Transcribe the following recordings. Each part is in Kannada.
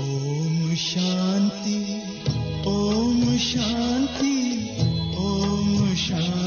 ॐ शान्ति ॐ शान्ति ॐ शान्ति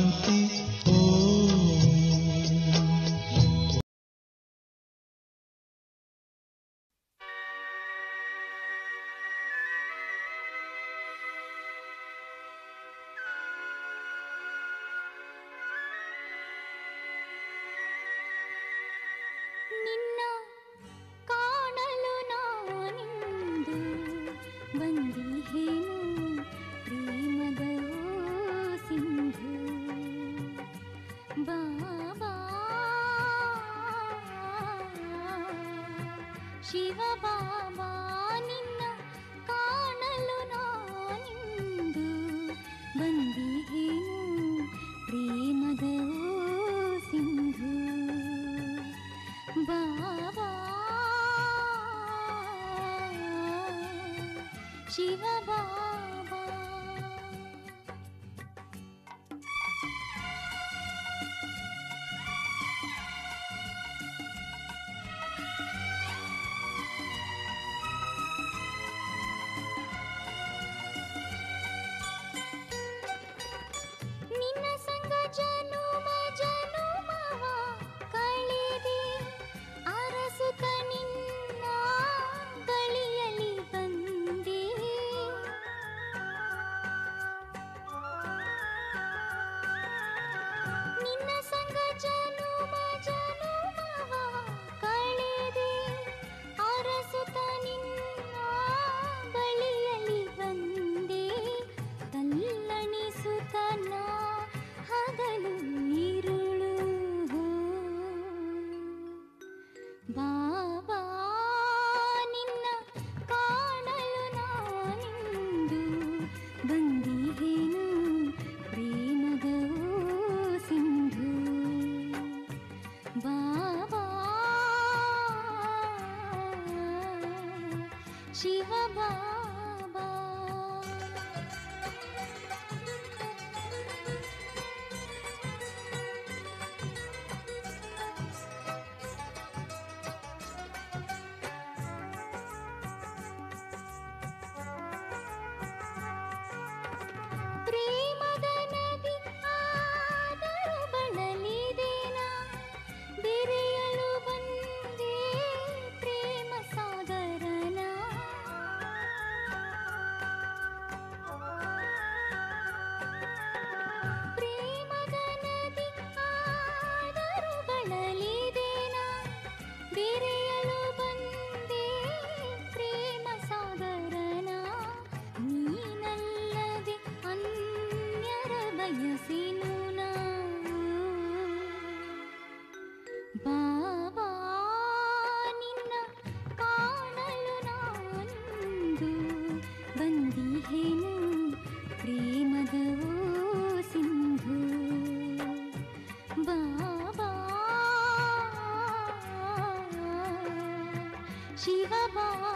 吗？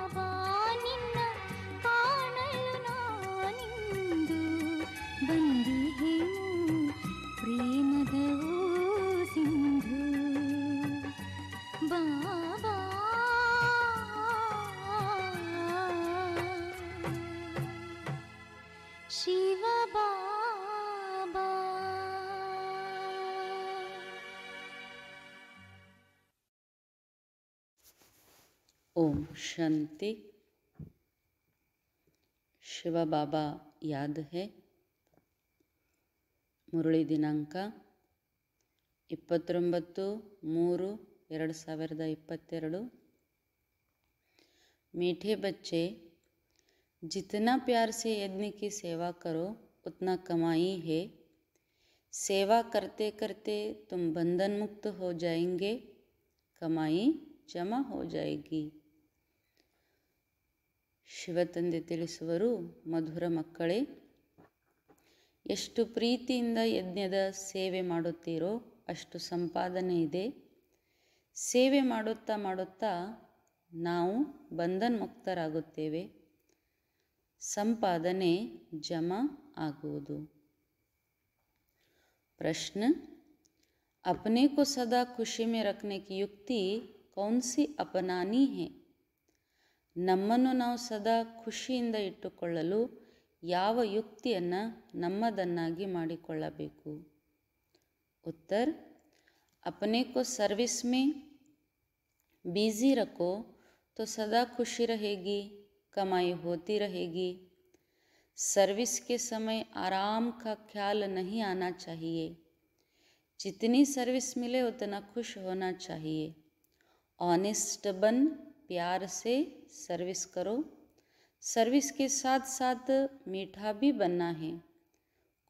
ओम शांति शिवा बाबा याद है मुरली दिनांक ಇಪ್ಪತ್ತೊಂಬತ್ತು ಮೂರು ಎರಡು ಸಾವಿರದ मीठे बच्चे जितना प्यार से यज्ञ की सेवा करो उतना कमाई है सेवा करते करते तुम बंधन मुक्त हो जाएंगे कमाई जमा हो जाएगी ಶಿವತಂದೆ ತಿಳಿಸುವರು ಮಧುರ ಮಕ್ಕಳೇ ಎಷ್ಟು ಪ್ರೀತಿಯಿಂದ ಯಜ್ಞದ ಸೇವೆ ಮಾಡುತ್ತೀರೋ ಅಷ್ಟು ಸಂಪಾದನೆ ಇದೆ ಸೇವೆ ಮಾಡುತ್ತಾ ಮಾಡುತ್ತಾ ನಾವು ಬಂಧನ್ ಮುಕ್ತರಾಗುತ್ತೇವೆ ಸಂಪಾದನೆ ಜಮಾ ಆಗುವುದು ಪ್ರಶ್ನೆ ಅಪನೆ ಕೋ ಸದಾ ಖುಷಿ ಮೇ ರಕ್ನೆ ಯುಕ್ತಿ ಯುಕ್ತಿ ಕೌನ್ಸಿ सी ನಮ್ಮನ್ನು ನಾವು ಸದಾ ಖುಷಿಯಿಂದ ಇಟ್ಟುಕೊಳ್ಳಲು ಯಾವ ಯುಕ್ತಿಯನ್ನು ನಮ್ಮದನ್ನಾಗಿ ಮಾಡಿಕೊಳ್ಳಬೇಕು ಉತ್ತರ ಅಪನೇಕೋ ಕೋ ಸರ್ವಿಸ್ ಮೇ ಬಿಿ ರಕೋ ತೊ ಸದಾ ಖುಷಿ ರೇಗಿ ಕಮಾಯಿ ಹೋತಿ ಸರ್ವಿಸ್ ಸರ್ವಿಸ್ಕೆ ಸಮಯ ನಹಿ ಆನಾ ನೀ ಜಿತನಿ ಸರ್ವಿಸ್ ಮಿಲೆ ಖುಷ್ ಹೋನಾ ಹೋ ಆನೆಸ್ಟ್ ಆನೆಸ್ಟಬನ್ प्यार से सर्विस करो सर्विस के साथ साथ मीठा भी बनना है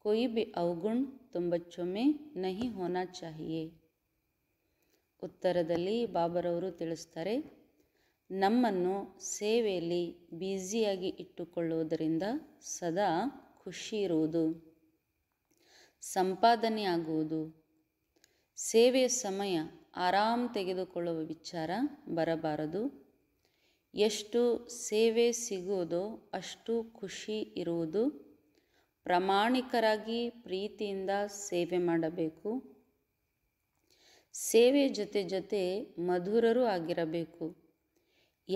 कोई भी अवगुण तुम बच्चों में नहीं होना ಉತ್ತರದಲ್ಲಿ ಬಾಬರವರು ತಿಳಿಸ್ತಾರೆ ನಮ್ಮನ್ನು ಸೇವೆಯಲ್ಲಿ ಬ್ಯುಸಿಯಾಗಿ ಇಟ್ಟುಕೊಳ್ಳುವುದರಿಂದ ಸದಾ ಖುಷಿ ಇರುವುದು ಸಂಪಾದನೆ ಆಗುವುದು ಸೇವೆಯ ಸಮಯ ಆರಾಮ್ ತೆಗೆದುಕೊಳ್ಳುವ ವಿಚಾರ ಬರಬಾರದು ಎಷ್ಟು ಸೇವೆ ಸಿಗುವುದೋ ಅಷ್ಟು ಖುಷಿ ಇರುವುದು ಪ್ರಾಮಾಣಿಕರಾಗಿ ಪ್ರೀತಿಯಿಂದ ಸೇವೆ ಮಾಡಬೇಕು ಸೇವೆ ಜೊತೆ ಜೊತೆ ಮಧುರರು ಆಗಿರಬೇಕು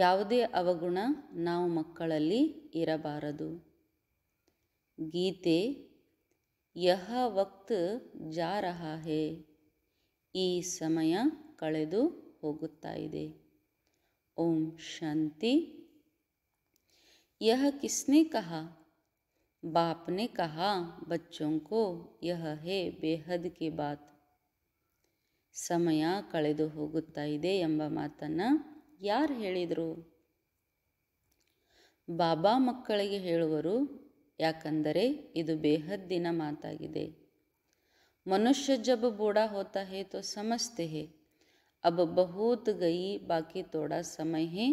ಯಾವುದೇ ಅವಗುಣ ನಾವು ಮಕ್ಕಳಲ್ಲಿ ಇರಬಾರದು ಗೀತೆ ಯಹ ವಕ್ತ್ ಜಾರಹ ಹೇ ಈ ಸಮಯ ಕಳೆದು ಹೋಗುತ್ತಾ ಇದೆ ओम शांति यह किसने कहा बाप ने कहा बच्चों को यह है बेहद की बात ಸಮಯ ಕಳೆದು ಹೋಗುತ್ತಾ ಇದೆ ಎಂಬ ಮಾತನ್ನು ಯಾರು ಹೇಳಿದರು ಬಾಬಾ ಮಕ್ಕಳಿಗೆ ಹೇಳುವರು ಯಾಕಂದರೆ ಇದು ಬೇಹದ್ದಿನ ಮಾತಾಗಿದೆ ಮನುಷ್ಯ ಜಬ್ ಬೂಡಾ ಹೋತಾ ಹೇ ತೋ ಸಮಸ್ತೆ ಹೇ अब बहुत गई बाकी थोड़ा समय है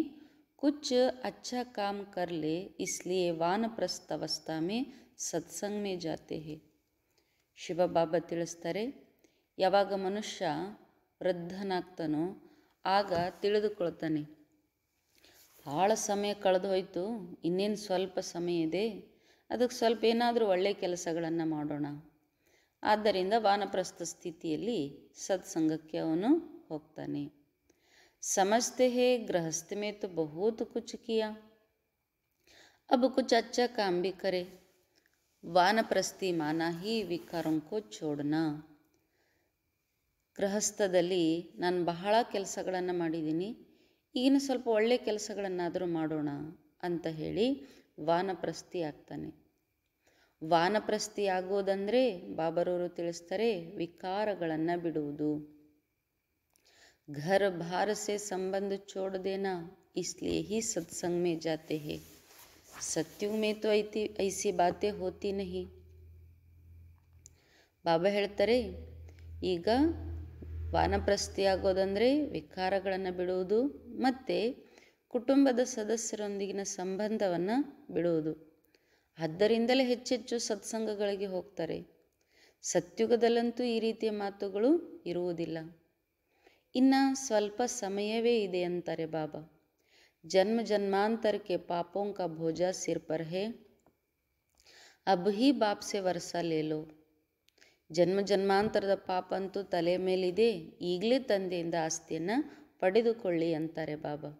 कुछ अच्छा काम कर ले इसलिए ವಾನಪ್ರಸ್ಥ अवस्था में सत्संग में जाते हैं शिव बाबा ತಿಳಿಸ್ತಾರೆ ಯಾವಾಗ ಮನುಷ್ಯ ವೃದ್ಧನಾಗ್ತಾನೋ ಆಗ ತಿಳಿದುಕೊಳ್ತಾನೆ ಭಾಳ ಸಮಯ ಕಳೆದು ಹೋಯಿತು ಇನ್ನೇನು ಸ್ವಲ್ಪ ಸಮಯ ಇದೆ ಅದಕ್ಕೆ ಸ್ವಲ್ಪ ಏನಾದರೂ ಒಳ್ಳೆಯ ಕೆಲಸಗಳನ್ನು ಮಾಡೋಣ ಆದ್ದರಿಂದ ವಾನಪ್ರಸ್ಥ ಸ್ಥಿತಿಯಲ್ಲಿ ಸತ್ಸಂಗಕ್ಕೆ ಅವನು ಹೋಗ್ತಾನೆ समझते ಹೇ गृहस्थ में तो बहुत कुछ किया अब कुछ अच्छा काम भी करे ವಾನಪ್ರಸ್ಥಿ ಮಾನ ಈ ವಿಕಾರಂಕೋ ಚೋಡನ ಗೃಹಸ್ಥದಲ್ಲಿ ನಾನು ಬಹಳ ಕೆಲಸಗಳನ್ನು ಮಾಡಿದ್ದೀನಿ ಈಗಿನ ಸ್ವಲ್ಪ ಒಳ್ಳೆ ಕೆಲಸಗಳನ್ನಾದರೂ ಮಾಡೋಣ ಅಂತ ಹೇಳಿ ವಾನಪ್ರಸ್ಥಿ ಆಗ್ತಾನೆ ವಾನಪ್ರಸ್ಥಿ ಆಗೋದಂದರೆ ಬಾಬರವರು ತಿಳಿಸ್ತಾರೆ ವಿಕಾರಗಳನ್ನು ಬಿಡುವುದು घर भार से संबंध छोड़ देना इसलिए ही सत्संग में जाते हैं सत्युग में तो ऐसी बातें होती नहीं ಬಾಬಾ ಹೇಳ್ತಾರೆ ಈಗ ಆಗೋದಂದರೆ ವಿಕಾರಗಳನ್ನು ಬಿಡುವುದು ಮತ್ತು ಕುಟುಂಬದ ಸದಸ್ಯರೊಂದಿಗಿನ ಸಂಬಂಧವನ್ನು ಬಿಡುವುದು ಆದ್ದರಿಂದಲೇ ಹೆಚ್ಚೆಚ್ಚು ಸತ್ಸಂಗಗಳಿಗೆ ಹೋಗ್ತಾರೆ ಸತ್ಯುಗದಲ್ಲಂತೂ ಈ ರೀತಿಯ ಮಾತುಗಳು ಇರುವುದಿಲ್ಲ ಇನ್ನ ಸ್ವಲ್ಪ ಸಮಯವೇ ಇದೆ ಅಂತಾರೆ ಬಾಬಾ ಜನ್ಮ ಜನ್ಮಾಂತರಕ್ಕೆ ಪಾಪوں کا భోజ सिर पर है अब ही बाप से वर्षा ले लो जन्म जन्मांतरದ ಪಾಪಂತು ತಲೆ ಮೇಲೆ ಇದೆ ಈಗಲೇ ತಂದೆಯಿಂದ ಆಸ್ತಿಯನ್ನ ಪಡೆದುಕೊಳ್ಳಿ ಅಂತಾರೆ ಬಾಬಾ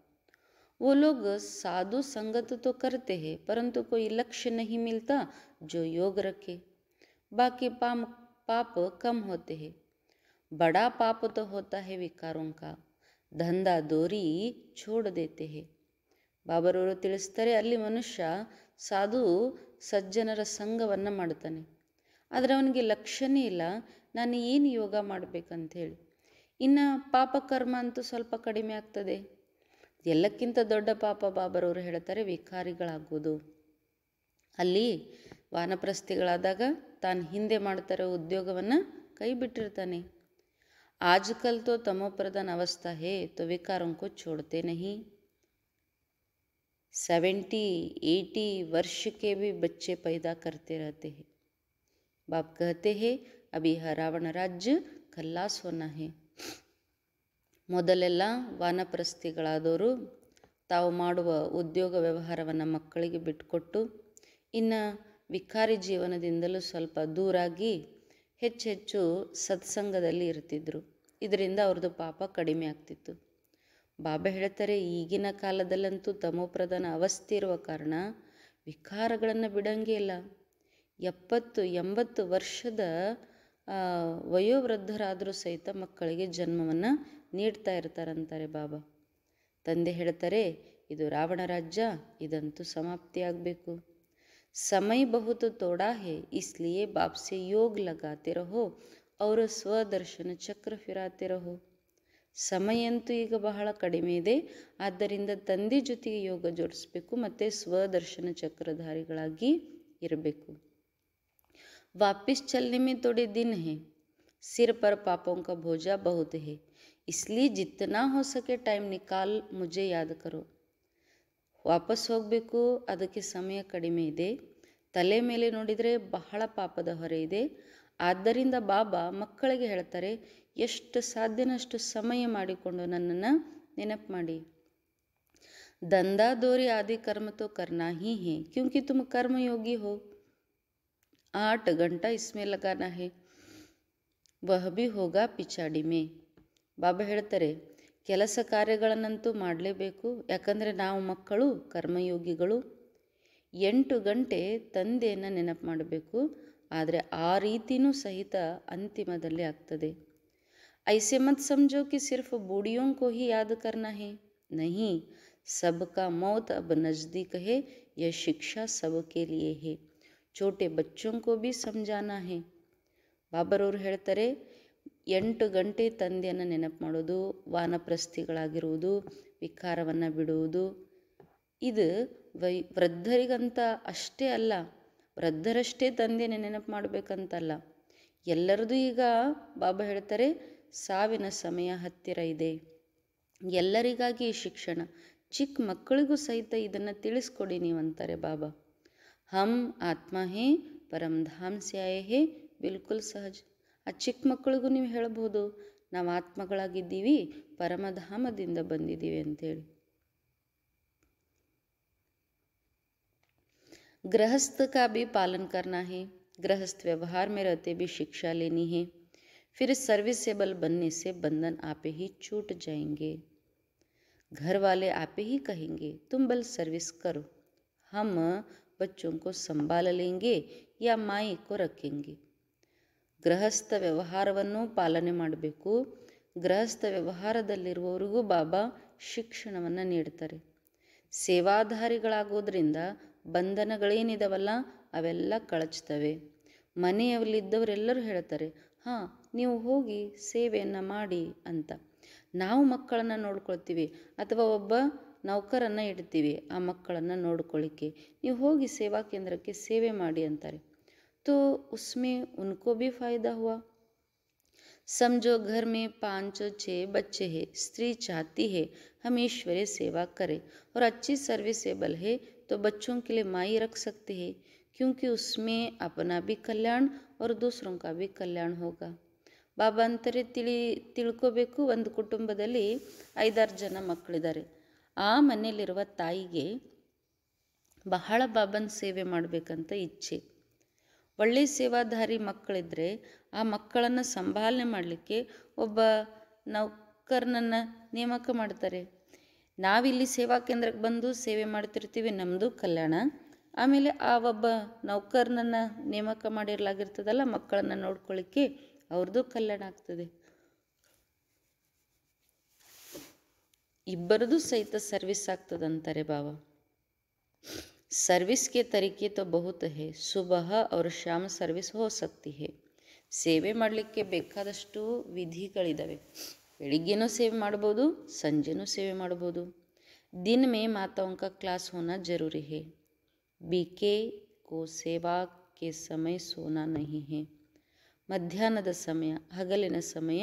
وہ لوگ સાધુ સંગત તો کرتے ہیں परंतु कोई लक्षण ही मिलता जो योग रखे बाकी ಪಾಪ ಪಾಪ कम होते हैं बड़ा पाप तो होता है विकारों ದಂಧ धंधा ದೋರಿ छोड़ ದೇತೆ ಹೇ ಬಾಬರವರು ತಿಳಿಸ್ತಾರೆ ಅಲ್ಲಿ ಮನುಷ್ಯ ಸಾಧು ಸಜ್ಜನರ ಸಂಘವನ್ನು ಮಾಡ್ತಾನೆ ಆದರೆ ಅವನಿಗೆ ಲಕ್ಷ್ಯನೇ ಇಲ್ಲ ನಾನು ಏನು ಯೋಗ ಮಾಡಬೇಕಂಥೇಳಿ ಇನ್ನು ಪಾಪಕರ್ಮ ಅಂತೂ ಸ್ವಲ್ಪ ಕಡಿಮೆ ಆಗ್ತದೆ ಎಲ್ಲಕ್ಕಿಂತ ದೊಡ್ಡ ಪಾಪ ಬಾಬರವರು ಹೇಳ್ತಾರೆ ವಿಕಾರಿಗಳಾಗೋದು ಅಲ್ಲಿ ವಾನಪ್ರಸ್ಥಿಗಳಾದಾಗ ತಾನು ಹಿಂದೆ ಮಾಡ್ತಾರೋ ಉದ್ಯೋಗವನ್ನು ಕೈ ಬಿಟ್ಟಿರ್ತಾನೆ आजकल तो तमोप्रधान अवस्था है तो विकारों को छोड़ते नहीं सेवेंटी एटी वर्ष के भी बच्चे पैदा करते रहते हैं बाप कहते हैं अभी यह रावण राज्य खल्लास होना है ಮೊದಲೆಲ್ಲ ವಾನಪ್ರಸ್ಥಿಗಳಾದವರು ತಾವು ಮಾಡುವ ಉದ್ಯೋಗ ವ್ಯವಹಾರವನ್ನು ಮಕ್ಕಳಿಗೆ ಬಿಟ್ಟುಕೊಟ್ಟು ಇನ್ನು ವಿಕಾರಿ ಜೀವನದಿಂದಲೂ ಸ್ವಲ್ಪ ದೂರಾಗಿ ಹೆಚ್ಚೆಚ್ಚು ಸತ್ಸಂಗದಲ್ಲಿ ಇರ್ತಿದ್ರು ಇದರಿಂದ ಅವ್ರದ್ದು ಪಾಪ ಕಡಿಮೆ ಆಗ್ತಿತ್ತು ಬಾಬಾ ಹೇಳ್ತಾರೆ ಈಗಿನ ಕಾಲದಲ್ಲಂತೂ ತಮೋಪ್ರಧಾನ ಅವಸ್ಥೆ ಇರುವ ಕಾರಣ ವಿಕಾರಗಳನ್ನು ಬಿಡಂಗೇ ಇಲ್ಲ ಎಪ್ಪತ್ತು ಎಂಬತ್ತು ವರ್ಷದ ವಯೋವೃದ್ಧರಾದರೂ ಸಹಿತ ಮಕ್ಕಳಿಗೆ ಜನ್ಮವನ್ನು ನೀಡ್ತಾ ಇರ್ತಾರಂತಾರೆ ಬಾಬಾ ತಂದೆ ಹೇಳ್ತಾರೆ ಇದು ರಾವಣ ರಾಜ್ಯ ಇದಂತೂ ಸಮಾಪ್ತಿಯಾಗಬೇಕು ಸಮಯ ಬಹುತು ತೋಡಾ ಹೇ ಇಸ್ಲಿಯೇ ಬಾಪ್ಸೆ ಯೋಗ್ ಲಗಾತೆ ರಹೋ ಅವರ ಸ್ವದರ್ಶನ ಚಕ್ರ ಫಿರಾತೆ ರಹೋ ಸಮಯಂತೂ ಈಗ ಬಹಳ ಕಡಿಮೆ ಇದೆ ಆದ್ದರಿಂದ ತಂದೆ ಜೊತೆಗೆ ಯೋಗ ಜೋಡಿಸ್ಬೇಕು ಮತ್ತು ಸ್ವದರ್ಶನ ಚಕ್ರಧಾರಿಗಳಾಗಿ ಇರಬೇಕು ವಾಪಸ್ ಚಲನೆ ಮೇ थोड़े दिन ಹೇ सिर पर पापों का ಇಸ್ಲಿ बहुत है इसलिए जितना हो सके टाइम निकाल मुझे ವಾಪಸ್ ಹೋಗಬೇಕು ಅದಕ್ಕೆ ಸಮಯ ಕಡಿಮೆ ಇದೆ ತಲೆ ಮೇಲೆ ನೋಡಿದರೆ ಬಹಳ ಪಾಪದ ಹೊರೆ ಇದೆ ಆದ್ದರಿಂದ ಬಾಬಾ ಮಕ್ಕಳಿಗೆ ಹೇಳ್ತಾರೆ ಎಷ್ಟು ಸಾಧ್ಯನಷ್ಟು ಸಮಯ ಮಾಡಿಕೊಂಡು ನನ್ನನ್ನು ನೆನಪು ಮಾಡಿ ದಂಧಾ ದೋರಿ ಆದಿ ಕರ್ಮ ತೋ ಕರ್ನಾ ही है क्योंकि तुम ಯೋಗಿ ಹೋ ಆಟ ಗಂಟಾ ಇಸ್ಮೇ ಲಗಾನಾ है वह भी ಹೋಗಾ ಪಿಚಾಡಿ ಮೇ ಬಾಬಾ ಹೇಳ್ತಾರೆ ಕೆಲಸ ಕಾರ್ಯಗಳನ್ನಂತೂ ಮಾಡಲೇಬೇಕು ಯಾಕಂದರೆ ನಾವು ಮಕ್ಕಳು ಕರ್ಮಯೋಗಿಗಳು ಎಂಟು ಗಂಟೆ ತಂದೆಯನ್ನು ನೆನಪು ಮಾಡಬೇಕು ಆದರೆ ಆ ರೀತಿನೂ ಸಹಿತ ಅಂತಿಮದಲ್ಲಿ ಆಗ್ತದೆ ಐಸೆ ಮತ್ ಸಿರ್ಫ್ कि सिर्फ बूढ़ियों को ही याद करना है नहीं ಮೌತ್ ಅಬ್ अब ಹೇ ಯ ಶಿಕ್ಷಾ शिक्षा ಲಿಯೇ ಹೇ ಬಾಬರವರು ಹೇಳ್ತಾರೆ ಎಂಟು ಗಂಟೆ ತಂದೆಯನ್ನು ನೆನಪು ಮಾಡೋದು ವಾನಪ್ರಸ್ಥಿಗಳಾಗಿರುವುದು ವಿಕಾರವನ್ನು ಬಿಡುವುದು ಇದು ವೈ ವೃದ್ಧರಿಗಂತ ಅಷ್ಟೇ ಅಲ್ಲ ವೃದ್ಧರಷ್ಟೇ ತಂದೆನೇ ನೆನಪು ಮಾಡಬೇಕಂತಲ್ಲ ಎಲ್ಲರದು ಈಗ ಬಾಬಾ ಹೇಳ್ತಾರೆ ಸಾವಿನ ಸಮಯ ಹತ್ತಿರ ಇದೆ ಎಲ್ಲರಿಗಾಗಿ ಶಿಕ್ಷಣ ಚಿಕ್ಕ ಮಕ್ಕಳಿಗೂ ಸಹಿತ ಇದನ್ನು ತಿಳಿಸ್ಕೊಡಿ ನೀವಂತಾರೆ ಬಾಬಾ ಹಮ್ ಆತ್ಮ ಹೇ ಪರಮಧಾಮ್ ಸ್ಯಾಯ ಹೇ ಬಿಲ್ಕುಲ್ ಸಹಜ ಆ ಚಿಕ್ಕ ಮಕ್ಕಳಿಗೂ ನೀವು ಹೇಳ್ಬೋದು ನಾವು ಆತ್ಮಗಳಾಗಿದ್ದೀವಿ ಪರಮಧಾಮದಿಂದ ಬಂದಿದ್ದೀವಿ ಅಂತೇಳಿ गृहस्थ का भी पालन करना है गृहस्थ व्यवहार में रहते भी शिक्षा लेनी है फिर सर्विसेबल बनने से बंधन आप ही छूट जाएंगे घर वाले आप ही कहेंगे तुम बल सर्विस करो हम बच्चों को संभाल लेंगे या माई को रखेंगे गृहस्थ व्यवहार ಪಾಲನೆ ಮಾಡಬೇಕು ಗೃಹಸ್ಥ ವ್ಯವಹಾರದಲ್ಲಿರುವವರಿಗೂ ಬಾಬಾ ಶಿಕ್ಷಣವನ್ನು ನೀಡ್ತಾರೆ सेवाधारी ಬಂಧನಗಳೇನಿದಾವಲ್ಲ ಅವೆಲ್ಲ ಕಳಚ್ತವೆ ಮನೆಯಲ್ಲಿದ್ದವರೆಲ್ಲರೂ ಹೇಳ್ತಾರೆ ಹಾಂ ನೀವು ಹೋಗಿ ಸೇವೆಯನ್ನು ಮಾಡಿ ಅಂತ ನಾವು ಮಕ್ಕಳನ್ನು ನೋಡ್ಕೊಳ್ತೀವಿ ಅಥವಾ ಒಬ್ಬ ನೌಕರನ್ನು ಇಡ್ತೀವಿ ಆ ಮಕ್ಕಳನ್ನು ನೋಡ್ಕೊಳ್ಳಿಕ್ಕೆ ನೀವು ಹೋಗಿ ಸೇವಾ ಕೇಂದ್ರಕ್ಕೆ ಸೇವೆ ಮಾಡಿ ಅಂತಾರೆ ತೋ ಉಸ್ಮೆ ಉನ್ಕೋ ಭಿ ಫಾಯ್ದಾ ಹುವ ಸಮಜೋ घर में पाँच छः बच्चे हैं स्त्री ಚಾತಿ है ಹಮೇಶ್ವರೇ ಸೇವಾ सेवा ಅವ್ರ और अच्छी सर्विसेबल तो बच्चों के लिए माई रख सकते हैं क्योंकि उसमें अपना भी कल्याण और दूसरों का भी कल्याण होगा ಬಾಬಾ ಅಂತಾರೆ ತಿಳಿ ತಿಳ್ಕೋಬೇಕು ಒಂದು ಕುಟುಂಬದಲ್ಲಿ ಐದಾರು ಜನ ಮಕ್ಕಳಿದ್ದಾರೆ ಆ ಮನೆಯಲ್ಲಿರುವ ತಾಯಿಗೆ ಬಹಳ ಬಾಬನ ಸೇವೆ ಮಾಡಬೇಕಂತ ಇಚ್ಛೆ ಒಳ್ಳೆ ಸೇವಾಧಾರಿ ಮಕ್ಕಳಿದ್ರೆ ಆ ಮಕ್ಕಳನ್ನು ಸಂಭಾಲನೆ ಮಾಡಲಿಕ್ಕೆ ಒಬ್ಬ ನೌಕರನನ್ನು ನೇಮಕ ಮಾಡ್ತಾರೆ ನಾವಿಲ್ಲಿ ಸೇವಾ ಕೇಂದ್ರಕ್ಕೆ ಬಂದು ಸೇವೆ ಮಾಡ್ತಿರ್ತೀವಿ ನಮ್ಮದು ಕಲ್ಯಾಣ ಆಮೇಲೆ ಆ ಒಬ್ಬ ನೌಕರನನ್ನು ನೇಮಕ ಮಾಡಿರಲಾಗಿರ್ತದಲ್ಲ ಮಕ್ಕಳನ್ನು ನೋಡ್ಕೊಳ್ಳಿಕ್ಕೆ ಅವ್ರದ್ದು ಕಲ್ಯಾಣ ಆಗ್ತದೆ ಇಬ್ಬರದು ಸಹಿತ ಸರ್ವಿಸ್ ಆಗ್ತದಂತಾರೆ ಬಾವ ಸರ್ವಿಸ್ಗೆ ತರಿಕೆ तरीके ಬಹುತ ಹೇ ಸುಬಹ ಅವ್ರ ಶ್ಯಾಮ್ ಸರ್ವಿಸ್ ಹೋಸಕ್ತಿ ಹೇ ಸೇವೆ ಮಾಡಲಿಕ್ಕೆ ಬೇಕಾದಷ್ಟು ವಿಧಿಗಳಿದ್ದಾವೆ ಬೆಳಿಗ್ಗೆನೂ ಸೇವೆ ಮಾಡ್ಬೋದು ಸಂಜೆನೂ ಸೇವೆ ಮಾಡ್ಬೋದು ದಿನ ಮೇ माताओं ಕ್ಲಾಸ್ ಹೋನ ಜರೂರಿ ಹೇ ಬಿ ಕೆ ಕೋ ಸೇವಾ ಕೆ ಸಮಯ ಸೋನಾ ನಹಿ ಹೇ ಮಧ್ಯಾಹ್ನದ ಸಮಯ ಹಗಲಿನ ಸಮಯ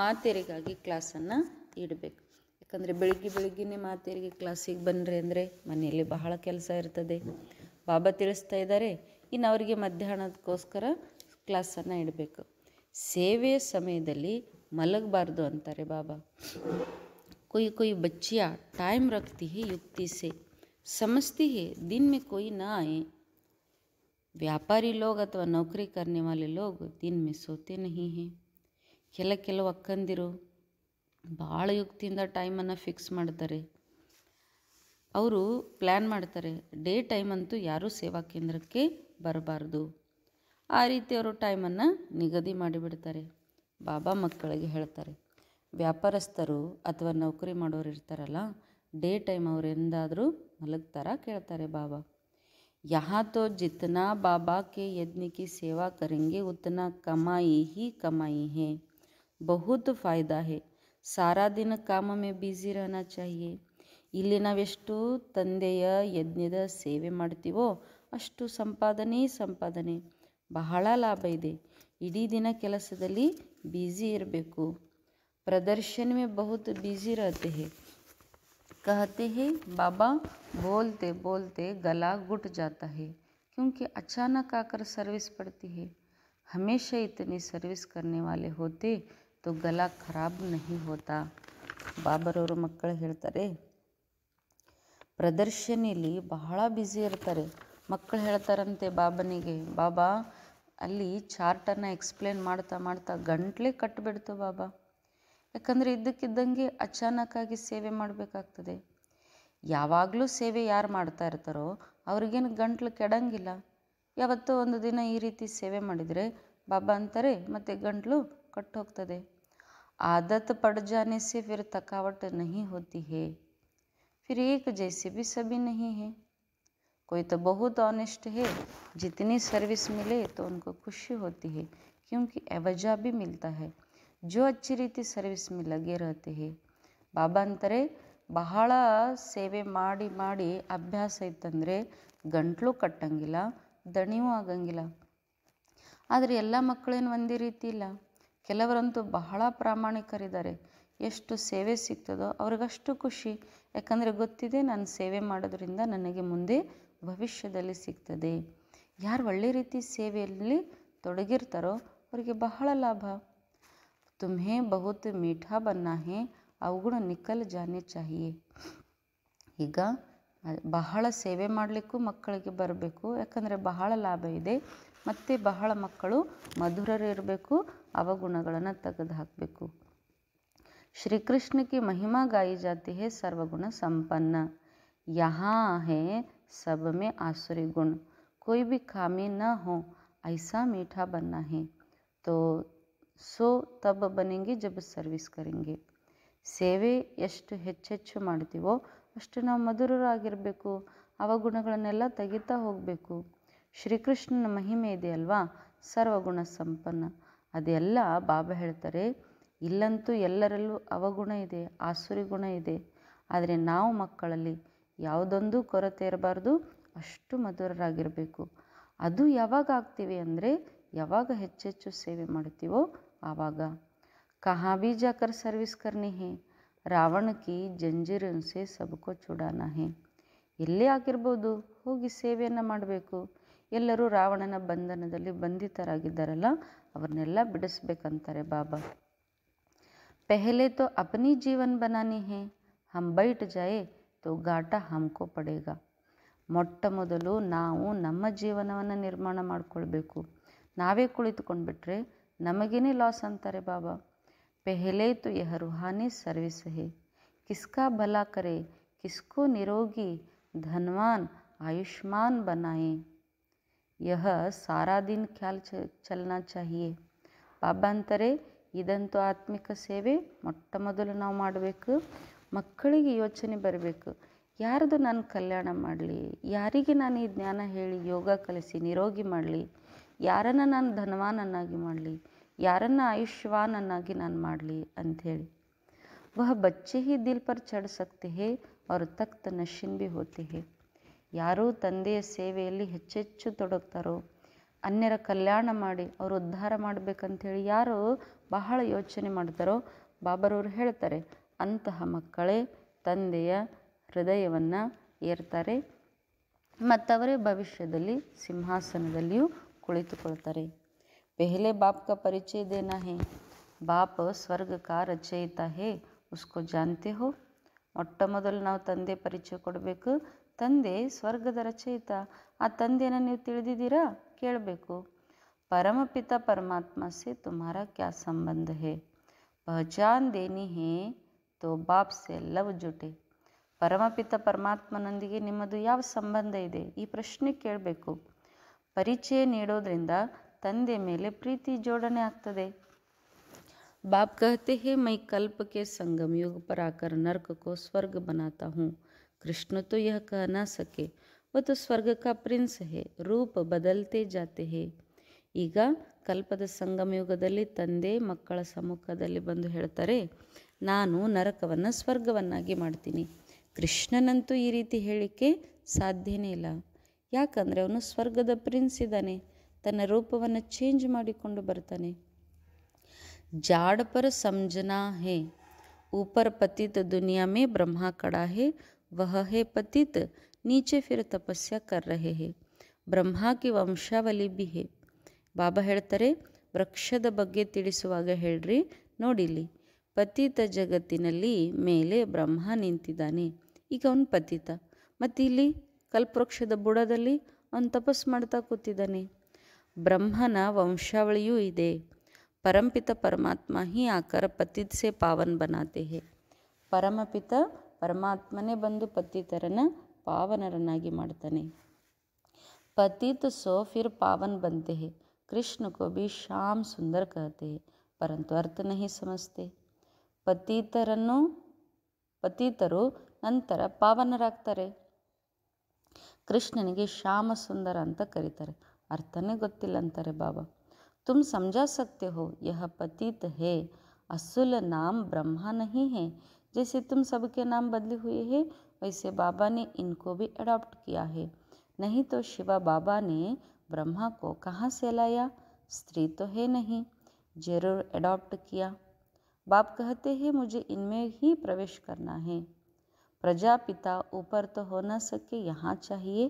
ಮಾತೆರಿಗಾಗಿ ಕ್ಲಾಸನ್ನು ಇಡಬೇಕು ಯಾಕಂದರೆ ಬೆಳಿಗ್ಗೆ ಬೆಳಿಗ್ಗೆನೇ ಮಾತೆಯರಿಗೆ ಕ್ಲಾಸಿಗೆ ಬನ್ನಿರಿ ಅಂದರೆ ಮನೆಯಲ್ಲಿ ಬಹಳ ಕೆಲಸ ಇರ್ತದೆ ಬಾಬಾ ತಿಳಿಸ್ತಾ ಇದ್ದಾರೆ ಇನ್ನು ಅವರಿಗೆ ಮಧ್ಯಾಹ್ನದಕ್ಕೋಸ್ಕರ ಕ್ಲಾಸನ್ನು ಇಡಬೇಕು ಸೇವೆಯ ಸಮಯದಲ್ಲಿ ಮಲಗಬಾರ್ದು ಅಂತಾರೆ ಬಾಬಾ ಕೊಯ್ ಕೊಯ್ ಬಚ್ಚಿಯಾ ಟೈಮ್ रखती है युक्ति से समझती है दिन में कोई ना आए ವ್ಯಾಪಾರಿ ಲೋಗ್ ಅಥವಾ ನೌಕರಿ ಕರ್ನೆ ವಾಲೆ ಲೋಗ್ ದಿನ ಮೇ ಸೋತೆ ನಹಿ ಹೇ ಕೆಲ ಕೆಲವು ಅಕ್ಕಂದಿರು ಭಾಳ ಯುಕ್ತಿಯಿಂದ ಟೈಮನ್ನು ಫಿಕ್ಸ್ ಮಾಡ್ತಾರೆ ಅವರು ಪ್ಲ್ಯಾನ್ ಮಾಡ್ತಾರೆ ಡೇ ಟೈಮ್ ಅಂತೂ ಯಾರೂ ಸೇವಾ ಕೇಂದ್ರಕ್ಕೆ ಬರಬಾರ್ದು ಆ ರೀತಿ ಅವರು ಟೈಮನ್ನು ನಿಗದಿ ಮಾಡಿಬಿಡ್ತಾರೆ ಬಾಬಾ ಮಕ್ಕಳಿಗೆ ಹೇಳ್ತಾರೆ ವ್ಯಾಪಾರಸ್ಥರು ಅಥವಾ ನೌಕರಿ ಮಾಡೋರು ಇರ್ತಾರಲ್ಲ ಡೇ ಟೈಮ್ ಅವ್ರು ಎಂದಾದರೂ ಥರ ಕೇಳ್ತಾರೆ ಬಾಬಾ ಯಹಾ ತೋ ಜಿತ್ನಾ ಬಾಬಾಕ್ಕೆ ಯಜ್ಞಕ್ಕೆ ಸೇವಾ ಕರೆಂಗೆ ಉತ್ತನ ಕಮಾಯಿ ಹಿ ಕಮಾಯಿ ಹೇ ಬಹುತ್ ಫಾಯ್ದಾ ಹೇ ಸಾರಾ ದಿನ ಕಾಮ ಮೇ ಬ್ಯುಸಿ ರಹನಾ ಚಾಹಿಯೆ ಇಲ್ಲಿ ನಾವೆಷ್ಟು ತಂದೆಯ ಯಜ್ಞದ ಸೇವೆ ಮಾಡ್ತೀವೋ ಅಷ್ಟು ಸಂಪಾದನೆ ಸಂಪಾದನೆ ಬಹಳ ಲಾಭ ಇದೆ इडी दिन केस बिजी ಇರಬೇಕು प्रदर्शन में बहुत बिजी रहते हैं कहते हैं बाबा बोलते बोलते गला घुट जाता है क्योंकि अचानक आकर सर्विस पड़ती है हमेशा इतनी सर्विस करने वाले होते तो गला खराब नहीं होता और मकड़ हेतर प्रदर्शन बहुत बिजी इतर मकड़ हेतरते बाबन बाबा ಅಲ್ಲಿ ಚಾರ್ಟನ್ನು ಎಕ್ಸ್ಪ್ಲೇನ್ ಮಾಡ್ತಾ ಮಾಡ್ತಾ ಗಂಟ್ಲೆ ಕಟ್ಟಿಬಿಡ್ತು ಬಾಬಾ ಯಾಕಂದರೆ ಇದ್ದಕ್ಕಿದ್ದಂಗೆ ಅಚಾನಕ್ಕಾಗಿ ಸೇವೆ ಮಾಡಬೇಕಾಗ್ತದೆ ಯಾವಾಗಲೂ ಸೇವೆ ಯಾರು ಮಾಡ್ತಾ ಇರ್ತಾರೋ ಅವ್ರಿಗೇನು ಗಂಟ್ಲು ಕೆಡಂಗಿಲ್ಲ ಯಾವತ್ತೋ ಒಂದು ದಿನ ಈ ರೀತಿ ಸೇವೆ ಮಾಡಿದರೆ ಬಾಬಾ ಅಂತಾರೆ ಮತ್ತು ಗಂಟ್ಲು ಕಟ್ಟೋಗ್ತದೆ आदत पड़ जाने ಫಿರ್ फिर ನಹಿ नहीं ಹೇ ಫಿರ್ फिर एक जैसे भी ಸಭಿ नहीं ಹೇ कोई तो बहुत ಹೇ है जितनी सर्विस मिले तो उनको खुशी होती है क्योंकि एवजा भी मिलता है जो अच्छी रीति ಸರ್ವಿಸ್ ಮಿಲಗೆ लगे रहते हैं ಬಾಬಾ ಅಂತಾರೆ ಬಹಳ ಸೇವೆ ಮಾಡಿ ಮಾಡಿ ಅಭ್ಯಾಸ ಇತ್ತಂದರೆ ಗಂಟ್ಲು ಕಟ್ಟಂಗಿಲ್ಲ ದಣಿಯೂ ಆಗಂಗಿಲ್ಲ ಆದರೆ ಎಲ್ಲ ಮಕ್ಕಳೇನು ಒಂದೇ ರೀತಿ ಇಲ್ಲ ಕೆಲವರಂತೂ ಬಹಳ ಪ್ರಾಮಾಣಿಕರಿದ್ದಾರೆ ಎಷ್ಟು ಸೇವೆ ಸಿಗ್ತದೋ ಅವ್ರಿಗಷ್ಟು ಖುಷಿ ಯಾಕಂದರೆ ಗೊತ್ತಿದೆ ನಾನು ಸೇವೆ ಮಾಡೋದ್ರಿಂದ ನನಗೆ ಮುಂದೆ ಭವಿಷ್ಯದಲ್ಲಿ ಸಿಗ್ತದೆ ಯಾರು ಒಳ್ಳೆ ರೀತಿ ಸೇವೆಯಲ್ಲಿ ತೊಡಗಿರ್ತಾರೋ ಅವರಿಗೆ ಬಹಳ ಲಾಭ ತುಮ್ಹೇ ಬಹುತ್ ಮೀಠಾ ಬನ್ನಾಹೇ ಹೇ ಅವುಗಳ ನಿಖಲ್ ಜಾನೆ ಚಾಹಿಯೇ ಈಗ ಬಹಳ ಸೇವೆ ಮಾಡಲಿಕ್ಕೂ ಮಕ್ಕಳಿಗೆ ಬರಬೇಕು ಯಾಕಂದರೆ ಬಹಳ ಲಾಭ ಇದೆ ಮತ್ತು ಬಹಳ ಮಕ್ಕಳು ಮಧುರರಿರಬೇಕು ಅವಗುಣಗಳನ್ನು ತೆಗೆದು ಹಾಕಬೇಕು ಶ್ರೀಕೃಷ್ಣಕ್ಕೆ ಮಹಿಮಾ ಗಾಯಿ ಜಾತಿ ಹೇ ಸರ್ವಗುಣ ಸಂಪನ್ನ ಯಹಾ ಹೇ सब में ಆಸುರಿ गुण कोई भी खामी न हो ऐसा मीठा बनना है तो ಸೊ ತಬ್ ಬನೆಂಗೆ ಜಬ್ ಸರ್ವಿಸ್ ಕರೆಂಗೆ ಸೇವೆ ಎಷ್ಟು ಹೆಚ್ಚೆಚ್ಚು ಮಾಡ್ತೀವೋ ಅಷ್ಟು ನಾವು ಮಧುರರಾಗಿರಬೇಕು ಅವಗುಣಗಳನ್ನೆಲ್ಲ ತೆಗಿತಾ ಹೋಗಬೇಕು ಶ್ರೀಕೃಷ್ಣನ ಮಹಿಮೆ ಇದೆ ಅಲ್ವಾ ಸರ್ವಗುಣ ಸಂಪನ್ನ ಅದೆಲ್ಲ ಬಾಬಾ ಹೇಳ್ತಾರೆ ಇಲ್ಲಂತೂ ಎಲ್ಲರಲ್ಲೂ ಅವಗುಣ ಇದೆ ಆಸುರಿ ಗುಣ ಇದೆ ಆದರೆ ನಾವು ಮಕ್ಕಳಲ್ಲಿ ಯಾವುದೊಂದು ಕೊರತೆ ಇರಬಾರ್ದು ಅಷ್ಟು ಮಧುರರಾಗಿರಬೇಕು ಅದು ಯಾವಾಗ ಆಗ್ತೀವಿ ಅಂದರೆ ಯಾವಾಗ ಹೆಚ್ಚೆಚ್ಚು ಸೇವೆ ಮಾಡ್ತೀವೋ ಆವಾಗ ಕಹಾ ಸರ್ವಿಸ್ ಜಾಕರ್ ಸರ್ವಿಸ್ ಕರ್ನಿ ಹೇ ರಾವಣಕಿ ಜಂಜೀರನ್ಸೆ ಸಬ್ಕೋ ಚುಡಾನ ಹೇ ಎಲ್ಲೇ ಆಗಿರ್ಬೋದು ಹೋಗಿ ಸೇವೆಯನ್ನು ಮಾಡಬೇಕು ಎಲ್ಲರೂ ರಾವಣನ ಬಂಧನದಲ್ಲಿ ಬಂಧಿತರಾಗಿದ್ದಾರಲ್ಲ ಅವ್ರನ್ನೆಲ್ಲ ಬಿಡಿಸ್ಬೇಕಂತಾರೆ ಬಾಬಾ ಪೆಹಲೆ ತೋ ಅಪನಿ ಜೀವನ್ ಬನಾನಿ ಹೇ ಹಂ ಬೈಟ್ तो ಗಾಟ ಹಮ್ಕೋ ಮೊಟ್ಟ ಮೊದಲು ನಾವು ನಮ್ಮ ಜೀವನವನ್ನು ನಿರ್ಮಾಣ ಮಾಡಿಕೊಳ್ಬೇಕು ನಾವೇ ಕುಳಿತುಕೊಂಡ್ಬಿಟ್ರೆ ನಮಗೇನೆ ಲಾಸ್ ಅಂತಾರೆ ಬಾಬಾ ಪೆಹಲೆ ತು ಯಹ ರುಹಾನಿ ಸರ್ವಿಸ್ ಹೇ ಕಿಸ್ಕಾ ಭಲಾ ಕರೆ ಕಿಸ್ಕೋ ನಿರೋಗಿ ಧನ್ವಾನ್ ಆಯುಷ್ಮಾನ್ ಬನಾಯೇ ಯಹ ಸಾರಾ ದಿನ ಖ್ಯಾಲ್ ಚ ಚಲನಾ ಚಾಹಿಯೇ ಬಾಬಾ ಅಂತಾರೆ ಇದಂತೂ ಆತ್ಮಿಕ ಸೇವೆ ಮೊಟ್ಟ ಮೊದಲು ನಾವು ಮಾಡಬೇಕು ಮಕ್ಕಳಿಗೆ ಯೋಚನೆ ಬರಬೇಕು ಯಾರದು ನಾನು ಕಲ್ಯಾಣ ಮಾಡಲಿ ಯಾರಿಗೆ ನಾನು ಈ ಜ್ಞಾನ ಹೇಳಿ ಯೋಗ ಕಲಿಸಿ ನಿರೋಗಿ ಮಾಡಲಿ ಯಾರನ್ನು ನಾನು ಧನವಾನನ್ನಾಗಿ ಮಾಡಲಿ ಯಾರನ್ನು ಆಯುಷ್ಯವಾನನ್ನಾಗಿ ನಾನು ಮಾಡಲಿ ಅಂಥೇಳಿ ವಹ ಬಚ್ಚೆ ಹಿ ದಿಲ್ ಪರ್ ಚಡ್ ಸಕ್ತಿ ಹೇ ಅವರು ತಕ್ತ ನಶಿನ್ ಬಿ ಹೋತಿ ಹೇ ಯಾರು ತಂದೆಯ ಸೇವೆಯಲ್ಲಿ ಹೆಚ್ಚೆಚ್ಚು ತೊಡಗ್ತಾರೋ ಅನ್ಯರ ಕಲ್ಯಾಣ ಮಾಡಿ ಅವರು ಉದ್ಧಾರ ಮಾಡಬೇಕಂಥೇಳಿ ಯಾರು ಬಹಳ ಯೋಚನೆ ಮಾಡ್ತಾರೋ ಬಾಬರವ್ರು ಹೇಳ್ತಾರೆ ಅಂತಹ ಮಕ್ಕಳೇ ತಂದೆಯ ಹೃದಯವನ್ನು ಏರ್ತಾರೆ ಮತ್ತವರೇ ಭವಿಷ್ಯದಲ್ಲಿ ಸಿಂಹಾಸನದಲ್ಲಿಯೂ ಕುಳಿತುಕೊಳ್ತಾರೆ ಪೆಹಲೆ ಬಾಪ್ ಕ ಪರಿಚಯ ಹೇ ಬಾಪ ಸ್ವರ್ಗ ಕಾ ರಚಯಿತ ಹೇ ಉಸ್ಕೋ ಜಾನ್ತೆ ಹೋ ಮೊಟ್ಟ ಮೊದಲು ನಾವು ತಂದೆ ಪರಿಚಯ ಕೊಡಬೇಕು ತಂದೆ ಸ್ವರ್ಗದ ರಚಯಿತ ಆ ತಂದೆಯನ್ನು ನೀವು ತಿಳಿದಿದ್ದೀರಾ ಕೇಳಬೇಕು ಪರಮಪಿತ ಪರಮಾತ್ಮ ಸೇ ತುಮಾರ ಕ್ಯಾ ಸಂಬಂಧ ಹೇ ಪಹಚಾನ್ ದೇನಿ ಹೇ ಲವ್ ಜುಟೆ ಪರಮ ಪರಮಪಿತ ಪರಮಾತ್ಮನೊಂದಿಗೆ ನಿಮ್ಮದು ಯಾವ ಸಂಬಂಧ ಇದೆ ಈ ಪ್ರಶ್ನೆ ಕೇಳಬೇಕು ಪರಿಚಯ ನೀಡೋದ್ರಿಂದ ತಂದೆ ಮೇಲೆ ಪ್ರೀತಿ ಜೋಡಣೆ ಆಗ್ತದೆ ಬಾಪ್ ಕಹತೆ ಹೇ ಮೈ ಕಲ್ಪಕ್ಕೆ ಸಂಗಮ ಯುಗ ಪರ ನರ್ಕಕ್ಕೋ ನರ್ಕ ಕೋ ಸ್ವರ್ಗ ಬನ್ನತಾ ಹೂ ಕೃಷ್ಣ ತೋ ಯಾ ಸಕೆ ಸ್ವರ್ಗ ಕಾ ಪ್ರಿನ್ಸ್ ಹೇ ರೂಪ ಬದಲತೆ ಜಾತೆ ಹೇ ಈಗ ಕಲ್ಪದ ಸಂಗಮಯುಗದಲ್ಲಿ ತಂದೆ ಮಕ್ಕಳ ಸಮ್ಮುಖದಲ್ಲಿ ಬಂದು ಹೇಳ್ತಾರೆ ನಾನು ನರಕವನ್ನು ಸ್ವರ್ಗವನ್ನಾಗಿ ಮಾಡ್ತೀನಿ ಕೃಷ್ಣನಂತೂ ಈ ರೀತಿ ಹೇಳಿಕೆ ಸಾಧ್ಯನೇ ಇಲ್ಲ ಯಾಕಂದರೆ ಅವನು ಸ್ವರ್ಗದ ಪ್ರಿನ್ಸ್ ಇದ್ದಾನೆ ತನ್ನ ರೂಪವನ್ನು ಚೇಂಜ್ ಮಾಡಿಕೊಂಡು ಬರ್ತಾನೆ ಜಾಡಪರ ಸಂಜನಾ ಹೇ ಊಪರ್ ಪತಿತ ದುನಿಯಾ ಮೇ ಬ್ರಹ್ಮ ಕಡಾ है ವಹ ಹೇ ಪತಿತ್ नीचे फिर तपस्या कर रहे हैं ब्रह्मा की वंशावली ಬಾಬಾ ಹೇಳ್ತಾರೆ ವೃಕ್ಷದ ಬಗ್ಗೆ ತಿಳಿಸುವಾಗ ಹೇಳ್ರಿ ನೋಡಿಲಿ ಪತಿತ ಜಗತ್ತಿನಲ್ಲಿ ಮೇಲೆ ಬ್ರಹ್ಮ ನಿಂತಿದ್ದಾನೆ ಈಗ ಅವನು ಪತಿತ ಮತ್ತು ಇಲ್ಲಿ ಕಲ್ಪವೃಕ್ಷದ ಬುಡದಲ್ಲಿ ಅವನು ತಪಸ್ಸು ಮಾಡ್ತಾ ಕೂತಿದ್ದಾನೆ ಬ್ರಹ್ಮನ ವಂಶಾವಳಿಯೂ ಇದೆ ಪರಂಪಿತ ಪರಮಾತ್ಮ ಹೀ ಆಕಾರ ಪತಿತ್ಸೆ ಪಾವನ್ ಬನಾತೆ ಹೇ ಪರಮಪಿತ ಪರಮಾತ್ಮನೇ ಬಂದು ಪತಿತರನ ಪಾವನರನ್ನಾಗಿ ಮಾಡ್ತಾನೆ ಪತಿತ್ ಸೋ ಫಿರ್ ಪಾವನ್ ಬಂತೆ ಹೇ कृष्ण को भी श्याम सुंदर कहते परंतु अर्थ नहीं समझते ಪತೀತರನ್ನು ಪತೀತರು ನಂತರ ಪಾವನರಾಗ್ತಾರೆ ಕೃಷ್ಣನಿಗೆ ಶ್ಯಾಮ ಸುಂದರ ಅಂತ ಕರೀತಾರೆ ಅರ್ಥನೇ ಗೊತ್ತಿಲ್ಲ ಅಂತಾರೆ ಬಾಬಾ ತುಮ್ ಸಮಜಾ ಸಕ್ತೆ ಹೋ ಯಹ ಪತೀತ ಹೇ ಅಸುಲ ನಾಮ್ ಬ್ರಹ್ಮ ನಹಿ ಹೇ जैसे तुम सबके नाम बदले हुए हैं वैसे बाबा ने इनको भी अडॉप्ट किया है नहीं तो शिवा बाबा ने ब्रह्मा को कहाँ से लाया स्त्री तो है नहीं जरूर एडॉप्ट किया बाप कहते हैं मुझे इनमें ही प्रवेश करना है प्रजापिता ऊपर तो हो ना सके यहाँ चाहिए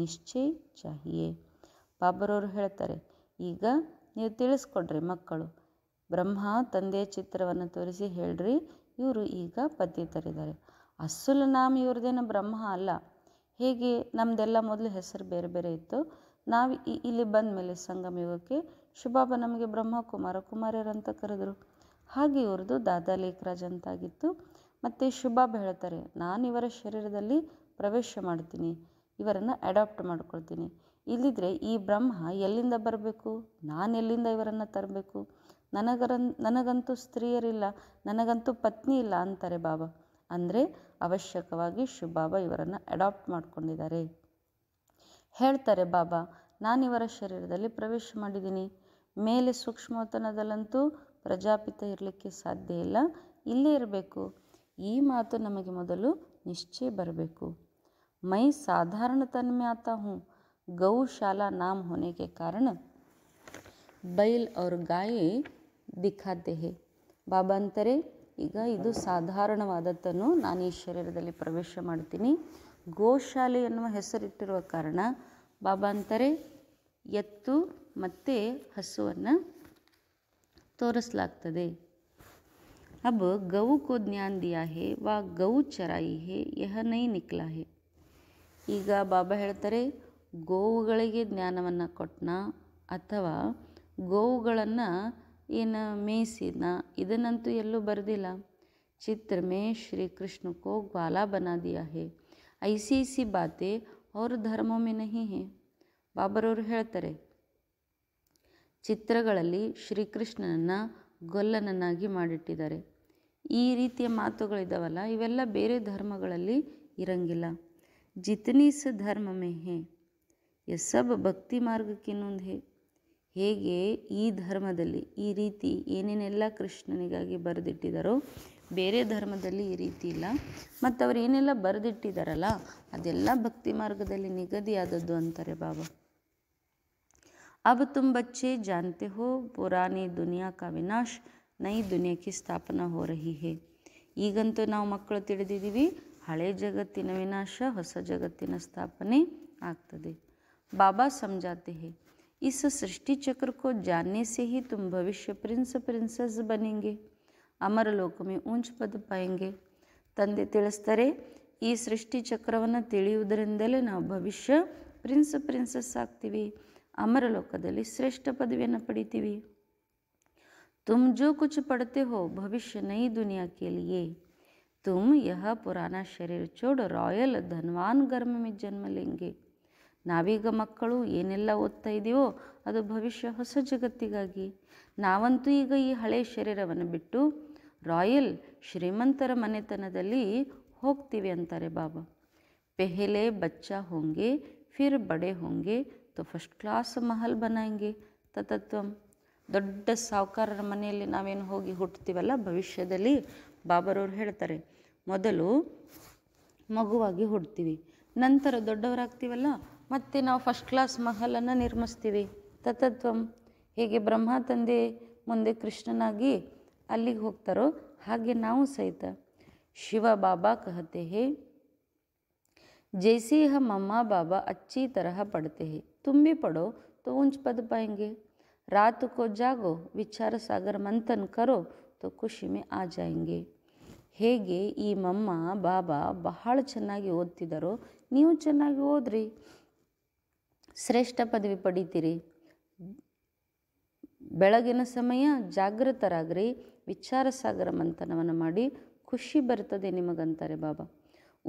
ನಿಶ್ಚಯ चाहिए ಬಾಬರವರು ಹೇಳ್ತಾರೆ ಈಗ ನೀವು ತಿಳಿಸ್ಕೊಡ್ರಿ ಮಕ್ಕಳು ಬ್ರಹ್ಮ ತಂದೆಯ ಚಿತ್ರವನ್ನು ತೋರಿಸಿ ಹೇಳ್ರಿ ಇವರು ಈಗ ಪತಿ ತರಿದ್ದಾರೆ ಅಸುಲ ನಾಮ ಇವ್ರದೇನ ಬ್ರಹ್ಮ ಅಲ್ಲ ಹೀಗೆ ನಮ್ಮದೆಲ್ಲ ಮೊದಲು ಹೆಸರು ಬೇರೆ ಬೇರೆ ಇತ್ತು ನಾವು ಇಲ್ಲಿ ಬಂದ ಮೇಲೆ ಸಂಗಮ ಯುಗಕ್ಕೆ ಶುಭಾಬ ನಮಗೆ ಬ್ರಹ್ಮ ಕುಮಾರ ಅಂತ ಕರೆದರು ಹಾಗೆ ಇವ್ರದ್ದು ದಾದಾ ಲೇಖರಾಜ್ ಅಂತಾಗಿತ್ತು ಮತ್ತು ಶುಭಾಬ ಹೇಳ್ತಾರೆ ನಾನು ಇವರ ಶರೀರದಲ್ಲಿ ಪ್ರವೇಶ ಮಾಡ್ತೀನಿ ಇವರನ್ನು ಅಡಾಪ್ಟ್ ಮಾಡ್ಕೊಳ್ತೀನಿ ಇಲ್ಲಿದ್ರೆ ಈ ಬ್ರಹ್ಮ ಎಲ್ಲಿಂದ ಬರಬೇಕು ನಾನು ಎಲ್ಲಿಂದ ಇವರನ್ನು ತರಬೇಕು ನನಗರ ನನಗಂತೂ ಸ್ತ್ರೀಯರಿಲ್ಲ ನನಗಂತೂ ಪತ್ನಿ ಇಲ್ಲ ಅಂತಾರೆ ಬಾಬಾ ಅಂದರೆ ಅವಶ್ಯಕವಾಗಿ ಶಿವ ಬಾಬಾ ಇವರನ್ನು ಅಡಾಪ್ಟ್ ಮಾಡ್ಕೊಂಡಿದ್ದಾರೆ ಹೇಳ್ತಾರೆ ಬಾಬಾ ನಾನು ಇವರ ಶರೀರದಲ್ಲಿ ಪ್ರವೇಶ ಮಾಡಿದ್ದೀನಿ ಮೇಲೆ ಸೂಕ್ಷ್ಮತನದಲ್ಲಂತೂ ಪ್ರಜಾಪಿತ ಇರಲಿಕ್ಕೆ ಸಾಧ್ಯ ಇಲ್ಲ ಇಲ್ಲೇ ಇರಬೇಕು ಈ ಮಾತು ನಮಗೆ ಮೊದಲು ನಿಶ್ಚಯ ಬರಬೇಕು ಮೈ ಸಾಧಾರಣ ತನ್ಮೆ ಆತ ಹ್ಞೂ गौशाला नाम होने के कारण बैल और गाय दिखाते हैं ಈಗ ಇದು ಸಾಧಾರಣವಾದದ್ದನ್ನು ನಾನು ಈ ಶರೀರದಲ್ಲಿ ಪ್ರವೇಶ ಮಾಡ್ತೀನಿ ಗೋಶಾಲೆ ಎನ್ನುವ ಹೆಸರಿಟ್ಟಿರುವ ಕಾರಣ ಬಾಬಾ ಅಂತಾರೆ ಎತ್ತು ಮತ್ತು ಹಸುವನ್ನು ತೋರಿಸಲಾಗ್ತದೆ ಅಬ್ ಗೌ ಕೋ ಜ್ಞಾನ್ ದಿಯಾ ಹೇ ವಾ ಗೌ ಚರಾಯಿ ಹೇ ಯಹ ನೈ ನಿಕ್ಲಾ ಈಗ ಬಾಬಾ ಹೇಳ್ತಾರೆ ಗೋವುಗಳಿಗೆ ಜ್ಞಾನವನ್ನು ಕೊಟ್ಟನಾ ಅಥವಾ ಗೋವುಗಳನ್ನು ಏನು ಮೇಸಿನ ಇದನ್ನಂತೂ ಎಲ್ಲೂ ಬರೆದಿಲ್ಲ ಚಿತ್ರ ಮೇ श्री कृष्ण को ग्वाला बना दिया है ऐसी ಬಾತೆ ಅವ್ರ और धर्मों में ಬಾಬರವರು ಹೇಳ್ತಾರೆ ಚಿತ್ರಗಳಲ್ಲಿ ಶ್ರೀಕೃಷ್ಣನನ್ನು ಗೊಲ್ಲನನ್ನಾಗಿ ಮಾಡಿಟ್ಟಿದ್ದಾರೆ ಈ ರೀತಿಯ ಮಾತುಗಳಿದ್ದಾವಲ್ಲ ಇವೆಲ್ಲ ಬೇರೆ ಧರ್ಮಗಳಲ್ಲಿ ಇರಂಗಿಲ್ಲ ಜಿತನೀಸ ಧರ್ಮ ಮೇ ಹೇ ಎ ಸಬ್ ಭಕ್ತಿ ಮಾರ್ಗಕ್ಕಿನ್ನೊಂದು ಹೇ ಹೇಗೆ ಈ ಧರ್ಮದಲ್ಲಿ ಈ ರೀತಿ ಏನೇನೆಲ್ಲ ಕೃಷ್ಣನಿಗಾಗಿ ಬರೆದಿಟ್ಟಿದ್ದಾರೋ ಬೇರೆ ಧರ್ಮದಲ್ಲಿ ಈ ರೀತಿ ಇಲ್ಲ ಮತ್ತು ಅವ್ರು ಏನೆಲ್ಲ ಬರೆದಿಟ್ಟಿದ್ದಾರಲ್ಲ ಅದೆಲ್ಲ ಭಕ್ತಿ ಮಾರ್ಗದಲ್ಲಿ ನಿಗದಿಯಾದದ್ದು ಅಂತಾರೆ ಬಾಬಾ ಅಬ್ ತುಮ್ ಬಚ್ಚೆ ಜಾನ್ತೆ ಹೋ ಪುರಾಣಿ ದುನಿಯಾ ಕಾ ವಿನಾಶ್ ನೈ ದುನಿಯಾಕ್ಕೆ ಸ್ಥಾಪನಾ ಹೋ ರಹಿ ಹೇ ಈಗಂತೂ ನಾವು ಮಕ್ಕಳು ತಿಳಿದಿದ್ದೀವಿ ಹಳೆ ಜಗತ್ತಿನ ವಿನಾಶ ಹೊಸ ಜಗತ್ತಿನ ಸ್ಥಾಪನೆ ಆಗ್ತದೆ ಬಾಬಾ ಸಮಜಾತೆ ಹೇ इस सृष्टि चक्र को जानने से ही तुम भविष्य प्रिंस प्रिंसेस बनेंगे ಅಮರ ಲೋಕಮಿ ಉಂಚು ಪದ ಪಾಯಂಗೆ ತಂದೆ ತಿಳಿಸ್ತಾರೆ ಈ ಸೃಷ್ಟಿ ಚಕ್ರವನ್ನು ತಿಳಿಯುವುದರಿಂದಲೇ ನಾವು ಭವಿಷ್ಯ ಪ್ರಿನ್ಸ್ ಪ್ರಿನ್ಸಸ್ ಆಗ್ತೀವಿ ಅಮರ ಲೋಕದಲ್ಲಿ ಶ್ರೇಷ್ಠ ಪದವಿಯನ್ನು ಪಡಿತೀವಿ ತುಮ್ ಜೋ ಕುಚ್ ಪಡತೆ ಹೋ ಭವಿಷ್ಯ ನೈ ದುನಿಯಾ ಕೆ ಲಿಯೇ ತುಮ್ ಯಹ ಪುರಾಣ ಶರೀರ ಚೋಡ್ ರಾಯಲ್ ಧನವಾನ್ ಗರ್ಮ ಮೇ ಜನ್ಮ ಲೆಂಗೆ ನಾವೀಗ ಮಕ್ಕಳು ಏನೆಲ್ಲ ಓದ್ತಾ ಇದೆಯೋ ಅದು ಭವಿಷ್ಯ ಹೊಸ ಜಗತ್ತಿಗಾಗಿ ನಾವಂತೂ ಈಗ ಈ ಹಳೆಯ ಶರೀರವನ್ನು ಬಿಟ್ಟು ರಾಯಲ್ ಶ್ರೀಮಂತರ ಮನೆತನದಲ್ಲಿ ಹೋಗ್ತೀವಿ ಅಂತಾರೆ ಬಾಬಾ ಪೆಹೆಲೆ ಬಚ್ಚಾ ಹೋಂಗೆ ಫಿರ್ ಬಡೆ ಹೋಂಗೆ ತೊ ಫಸ್ಟ್ ಕ್ಲಾಸ್ ಮಹಲ್ ಬನಾಂಗೆ ತತತ್ವಂ ದೊಡ್ಡ ಸಾಹುಕಾರರ ಮನೆಯಲ್ಲಿ ನಾವೇನು ಹೋಗಿ ಹುಟ್ಟುತ್ತೀವಲ್ಲ ಭವಿಷ್ಯದಲ್ಲಿ ಬಾಬರವ್ರು ಹೇಳ್ತಾರೆ ಮೊದಲು ಮಗುವಾಗಿ ಹುಡ್ತೀವಿ ನಂತರ ದೊಡ್ಡವರಾಗ್ತೀವಲ್ಲ ಮತ್ತು ನಾವು ಫಸ್ಟ್ ಕ್ಲಾಸ್ ಮಹಲನ್ನು ನಿರ್ಮಿಸ್ತೀವಿ ತತತ್ವಂ ಹೇಗೆ ಬ್ರಹ್ಮ ತಂದೆ ಮುಂದೆ ಕೃಷ್ಣನಾಗಿ ಅಲ್ಲಿಗೆ ಹೋಗ್ತಾರೋ ಹಾಗೆ ನಾವು ಸಹಿತ ಶಿವ ಬಾಬಾ ಕಹತೆ ಹೇ जैसे ಮಮ್ಮ ಬಾಬಾ ಅಚ್ಚಿ ತರಹ ಪಡತೆ ತುಂಬಿ हैं ಪಡೋ ತೋ ಉಂಚ್ ಪದ ऊंच ವಿಚಾರ ಸಾಗರ ಮಂಥನ್ ಕರೋ ತೋ ಖುಷಿ ಮೇ ಆ ಜಾಯಂಗೆ ಹೇಗೆ ಈ ಮಮ್ಮ ಬಾಬಾ ಬಹಳ ಚೆನ್ನಾಗಿ ಓದ್ತಿದ್ದಾರೋ ನೀವು ಚೆನ್ನಾಗಿ ಓದ್ರಿ ಶ್ರೇಷ್ಠ ಪದವಿ ಪಡಿತೀರಿ ಬೆಳಗಿನ ಸಮಯ ಜಾಗೃತರಾಗ್ರಿ ವಿಚಾರ ಸಾಗರ ಮಂಥನವನ್ನು ಮಾಡಿ ಖುಷಿ ಬರ್ತದೆ ನಿಮಗಂತಾರೆ ಬಾಬಾ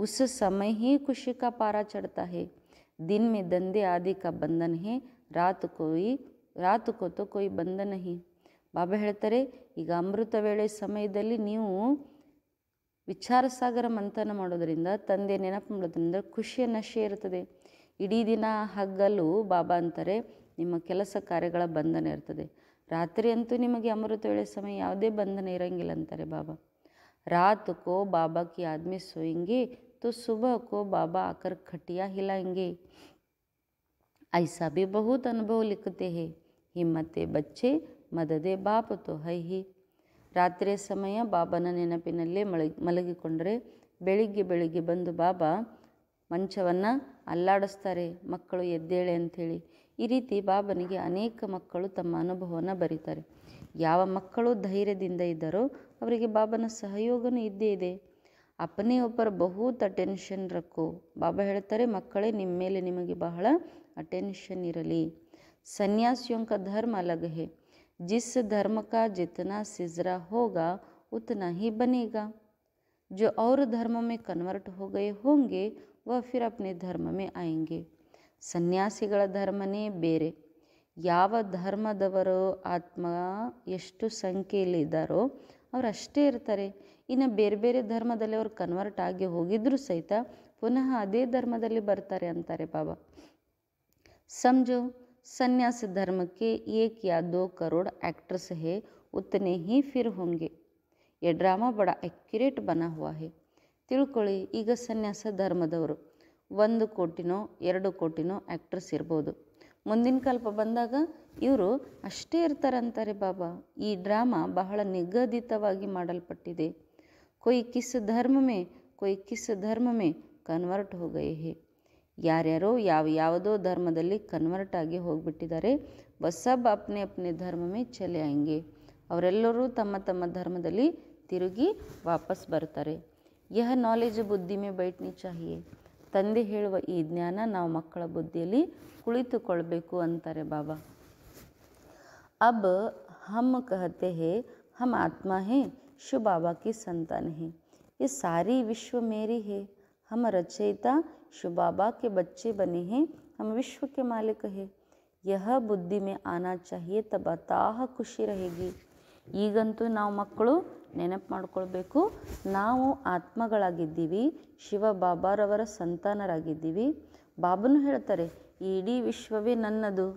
ಉಸ ಸಮಯ ಹಿ ಖುಷಿ ಕಾ ಪಾರ ಚಡ್ತಾ ಹೇ ದಿನ ಮೇ ದಂಧೆ ಆದಿ ಕ ಬಂಧನ ಹೇ ರಾತು ಕೋಯಿ ರಾತು ಕೋತು ಕೊಯ್ ಬಂಧನ ಹಿ ಬಾಬಾ ಹೇಳ್ತಾರೆ ಈಗ ಅಮೃತ ವೇಳೆ ಸಮಯದಲ್ಲಿ ನೀವು ವಿಚಾರ ಸಾಗರ ಮಂಥನ ಮಾಡೋದರಿಂದ ತಂದೆ ನೆನಪು ಮಾಡೋದ್ರಿಂದ ಖುಷಿಯ ನಶೆ ಇರ್ತದೆ ಇಡೀ ದಿನ ಹಗ್ಗಲು ಬಾಬಾ ಅಂತಾರೆ ನಿಮ್ಮ ಕೆಲಸ ಕಾರ್ಯಗಳ ಬಂಧನ ಇರ್ತದೆ ರಾತ್ರಿ ಅಂತೂ ನಿಮಗೆ ಅಮೃತ ವೇಳೆ ಸಮಯ ಯಾವುದೇ ಬಂಧನ ಇರಂಗಿಲ್ಲ ಅಂತಾರೆ ಬಾಬಾ ರಾತ್ಕೋ ಬಾಬಾ ಕಿ ಆದ್ಮಿ ಸೋಯಿಂಗಿ तो सुबह ಬಾಬಾ ಆಕರ್ ಖಟಿಯ खटिया हिलाएंगे ऐसा भी बहुत अनुभव लिखते हैं ಹಿಮ್ಮತ್ತೆ ಬಚ್ಚೆ ಮದದೆ ಬಾಪ ತೋ ಹೈ ಹಿ ರಾತ್ರಿಯ ಸಮಯ ಬಾಬನ ನೆನಪಿನಲ್ಲೇ ಮಳಗಿ ಮಲಗಿಕೊಂಡರೆ ಬೆಳಿಗ್ಗೆ ಬೆಳಿಗ್ಗೆ ಬಂದು ಬಾಬಾ ಮಂಚವನ್ನು ಅಲ್ಲಾಡಿಸ್ತಾರೆ ಮಕ್ಕಳು ಎದ್ದೇಳೆ ಅಂಥೇಳಿ ಈ ರೀತಿ ಬಾಬನಿಗೆ ಅನೇಕ ಮಕ್ಕಳು ತಮ್ಮ ಅನುಭವವನ್ನು ಬರೀತಾರೆ ಯಾವ ಮಕ್ಕಳು ಧೈರ್ಯದಿಂದ ಇದ್ದಾರೋ ಅವರಿಗೆ ಬಾಬನ ಸಹಯೋಗನೂ ಇದ್ದೇ ಇದೆ ಅಪ್ಪನೇ ಒಬ್ಬರು ಬಹುತ್ ಅಟೆನ್ಷನ್ ರಕ್ಕೋ ಬಾಬಾ ಹೇಳ್ತಾರೆ ಮಕ್ಕಳೇ ನಿಮ್ಮ ಮೇಲೆ ನಿಮಗೆ ಬಹಳ ಅಟೆನ್ಷನ್ ಇರಲಿ ಸನ್ಯಾಸಿಯೊಂಕ ಧರ್ಮ ಅಲಗ್ ಜಿಸ್ ಧರ್ಮ ಕಾ ಜಿತನಾ ಸಿಜ್ರ ಹೋಗ ಉತನಾ ಹಿ ಬನೇಗಾ ಜೊ ಅವ್ರ ಧರ್ಮ ಮೇ ಕನ್ವರ್ಟ್ ಹೋಗೇ ಹೋಂಗೆ वह फिर अपने धर्म में आएंगे ಸನ್ಯಾಸಿಗಳ ಧರ್ಮನೇ ಬೇರೆ ಯಾವ ಧರ್ಮದವರು ಆತ್ಮ ಎಷ್ಟು ಸಂಖ್ಯೆಯಲ್ಲಿ ಸಂಖ್ಯೆಯಲ್ಲಿದ್ದಾರೋ ಅವರು ಅಷ್ಟೇ ಇರ್ತಾರೆ ಇನ್ನು ಬೇರೆ ಬೇರೆ ಧರ್ಮದಲ್ಲಿ ಅವ್ರು ಕನ್ವರ್ಟ್ ಆಗಿ ಹೋಗಿದ್ರೂ ಸಹಿತ ಪುನಃ ಅದೇ ಧರ್ಮದಲ್ಲಿ ಬರ್ತಾರೆ ಅಂತಾರೆ ಬಾಬಾ ಸಮಜೋ ಸನ್ಯಾಸ ಧರ್ಮಕ್ಕೆ ಏಕ್ ಯಾ ದೋ ಕರೋಡ್ ಆಕ್ಟ್ರೆಸ್ ಹೇ ಉತ್ತನೆ ಹೀ ಫಿರ್ ಹೋಂಗೆ ये ड्रामा बड़ा एक्यूरेट बना हुआ है ತಿಳ್ಕೊಳ್ಳಿ ಈಗ ಸನ್ಯಾಸ ಧರ್ಮದವರು ಒಂದು ಕೋಟಿನೋ ಎರಡು ಕೋಟಿನೋ ಆ್ಯಕ್ಟ್ರೆಸ್ ಇರ್ಬೋದು ಮುಂದಿನ ಕಲ್ಪ ಬಂದಾಗ ಇವರು ಅಷ್ಟೇ ಇರ್ತಾರಂತಾರೆ ಬಾಬಾ ಈ ಡ್ರಾಮಾ ಬಹಳ ನಿಗದಿತವಾಗಿ ಮಾಡಲ್ಪಟ್ಟಿದೆ ಕೊಯ್ ಕಿಸ್ ಧರ್ಮಮೇ ಕೊಯ್ ಕಿಸ್ ಧರ್ಮಮೇ ಕನ್ವರ್ಟ್ ಹೋಗೈ ಹೇ ಯಾರ್ಯಾರೋ ಯಾವ ಯಾವುದೋ ಧರ್ಮದಲ್ಲಿ ಕನ್ವರ್ಟ್ ಆಗಿ ಹೋಗಿಬಿಟ್ಟಿದ್ದಾರೆ ಬಸ್ಸಬ್ ಅಪ್ನೆ ಅಪ್ನೆ ಧರ್ಮಮೇ ಚಲೆ ಹಂಗೆ ಅವರೆಲ್ಲರೂ ತಮ್ಮ ತಮ್ಮ ಧರ್ಮದಲ್ಲಿ ತಿರುಗಿ ವಾಪಸ್ ಬರ್ತಾರೆ यह नॉलेज बुद्धि में बैठनी चाहिए तंदे ज्ञान ಈ ಜ್ಞಾನ ನಾವು ಮಕ್ಕಳ ಬುದ್ಧಿಯಲ್ಲಿ ಕುಳಿತುಕೊಳ್ಬೇಕು अब हम कहते हैं हम आत्मा हैं शिव बाबा की संतान हैं ये सारी विश्व मेरी है हम रचयिता शिव बाबा के बच्चे बने हैं हम विश्व के मालिक हैं यह बुद्धि में आना चाहिए तब अताह खुशी रहेगी ईगंत ना मकलू ನೆನಪು ಮಾಡ್ಕೊಳ್ಬೇಕು ನಾವು ಆತ್ಮಗಳಾಗಿದ್ದೀವಿ ಶಿವ ಬಾಬಾರವರ ಸಂತಾನರಾಗಿದ್ದೀವಿ ಬಾಬನು ಹೇಳ್ತಾರೆ ಇಡೀ ವಿಶ್ವವೇ ನನ್ನದು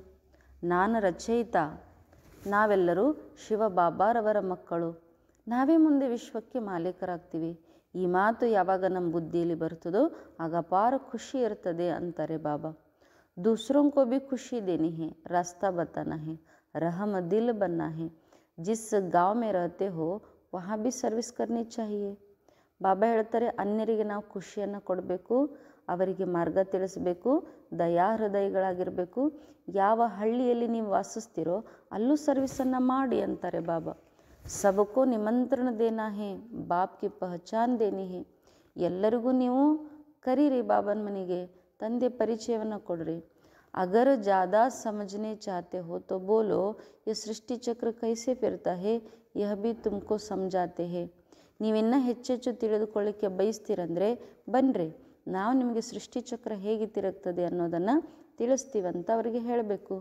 ನಾನು ರಚಯಿತ ನಾವೆಲ್ಲರೂ ಶಿವ ಬಾಬಾರವರ ಮಕ್ಕಳು ನಾವೇ ಮುಂದೆ ವಿಶ್ವಕ್ಕೆ ಮಾಲೀಕರಾಗ್ತೀವಿ ಈ ಮಾತು ಯಾವಾಗ ನಮ್ಮ ಬುದ್ಧಿಯಲ್ಲಿ ಬರ್ತದೋ ಆಗ ಅಪಾರ ಖುಷಿ ಇರ್ತದೆ ಅಂತಾರೆ ಬಾಬಾ दूसरों को ಖುಷಿ ದೇನಿ ಹೇ है रास्ता बताना है ದಿಲ್ ಬನ್ನ बनना है जिस ಮೇ में रहते ವಹಾ ಬಿ ಸರ್ವಿಸ್ ಕರ್ನಿ ಚಾಹಿಯೇ ಬಾಬಾ ಹೇಳ್ತಾರೆ ಅನ್ಯರಿಗೆ ನಾವು ಖುಷಿಯನ್ನು ಕೊಡಬೇಕು ಅವರಿಗೆ ಮಾರ್ಗ ತಿಳಿಸಬೇಕು ದಯಾ ಹೃದಯಗಳಾಗಿರಬೇಕು ಯಾವ ಹಳ್ಳಿಯಲ್ಲಿ ನೀವು ವಾಸಿಸ್ತಿರೋ ಅಲ್ಲೂ ಸರ್ವಿಸನ್ನು ಮಾಡಿ ಅಂತಾರೆ ಬಾಬಾ ಸಬಕೋ ನಿಮಂತ್ರಣದೇನಾ ಹೇ ಬಾಬ್ಗೆ ಪಹಚಾನ್ ದೇನಿ ಹೇ ಎಲ್ಲರಿಗೂ ನೀವು ಕರೀರಿ ಬಾಬನ ಮನೆಗೆ ತಂದೆ ಪರಿಚಯವನ್ನು ಕೊಡ್ರಿ ಅಗರ ಜಾದಾ ಸಮಜನೆ ಚಾತೆ ಹೋ ತೋ ಬೋಲೋ ಈ ಸೃಷ್ಟಿಚಕ್ರ ಕೈಸೆ ಪಿರ್ತಾ ಹೇ ಬಿ ತುಮ್ಕೋ ಸಮಜಾತೆ ಹೇ ನೀವಿನ್ನ ಹೆಚ್ಚೆಚ್ಚು ತಿಳಿದುಕೊಳ್ಳಿಕ್ಕೆ ಬಯಸ್ತೀರಂದರೆ ಬನ್ನಿರಿ ನಾವು ನಿಮಗೆ ಸೃಷ್ಟಿಚಕ್ರ ಹೇಗೆ ತಿರುಗ್ತದೆ ಅನ್ನೋದನ್ನು ತಿಳಿಸ್ತೀವಂತ ಅವರಿಗೆ ಹೇಳಬೇಕು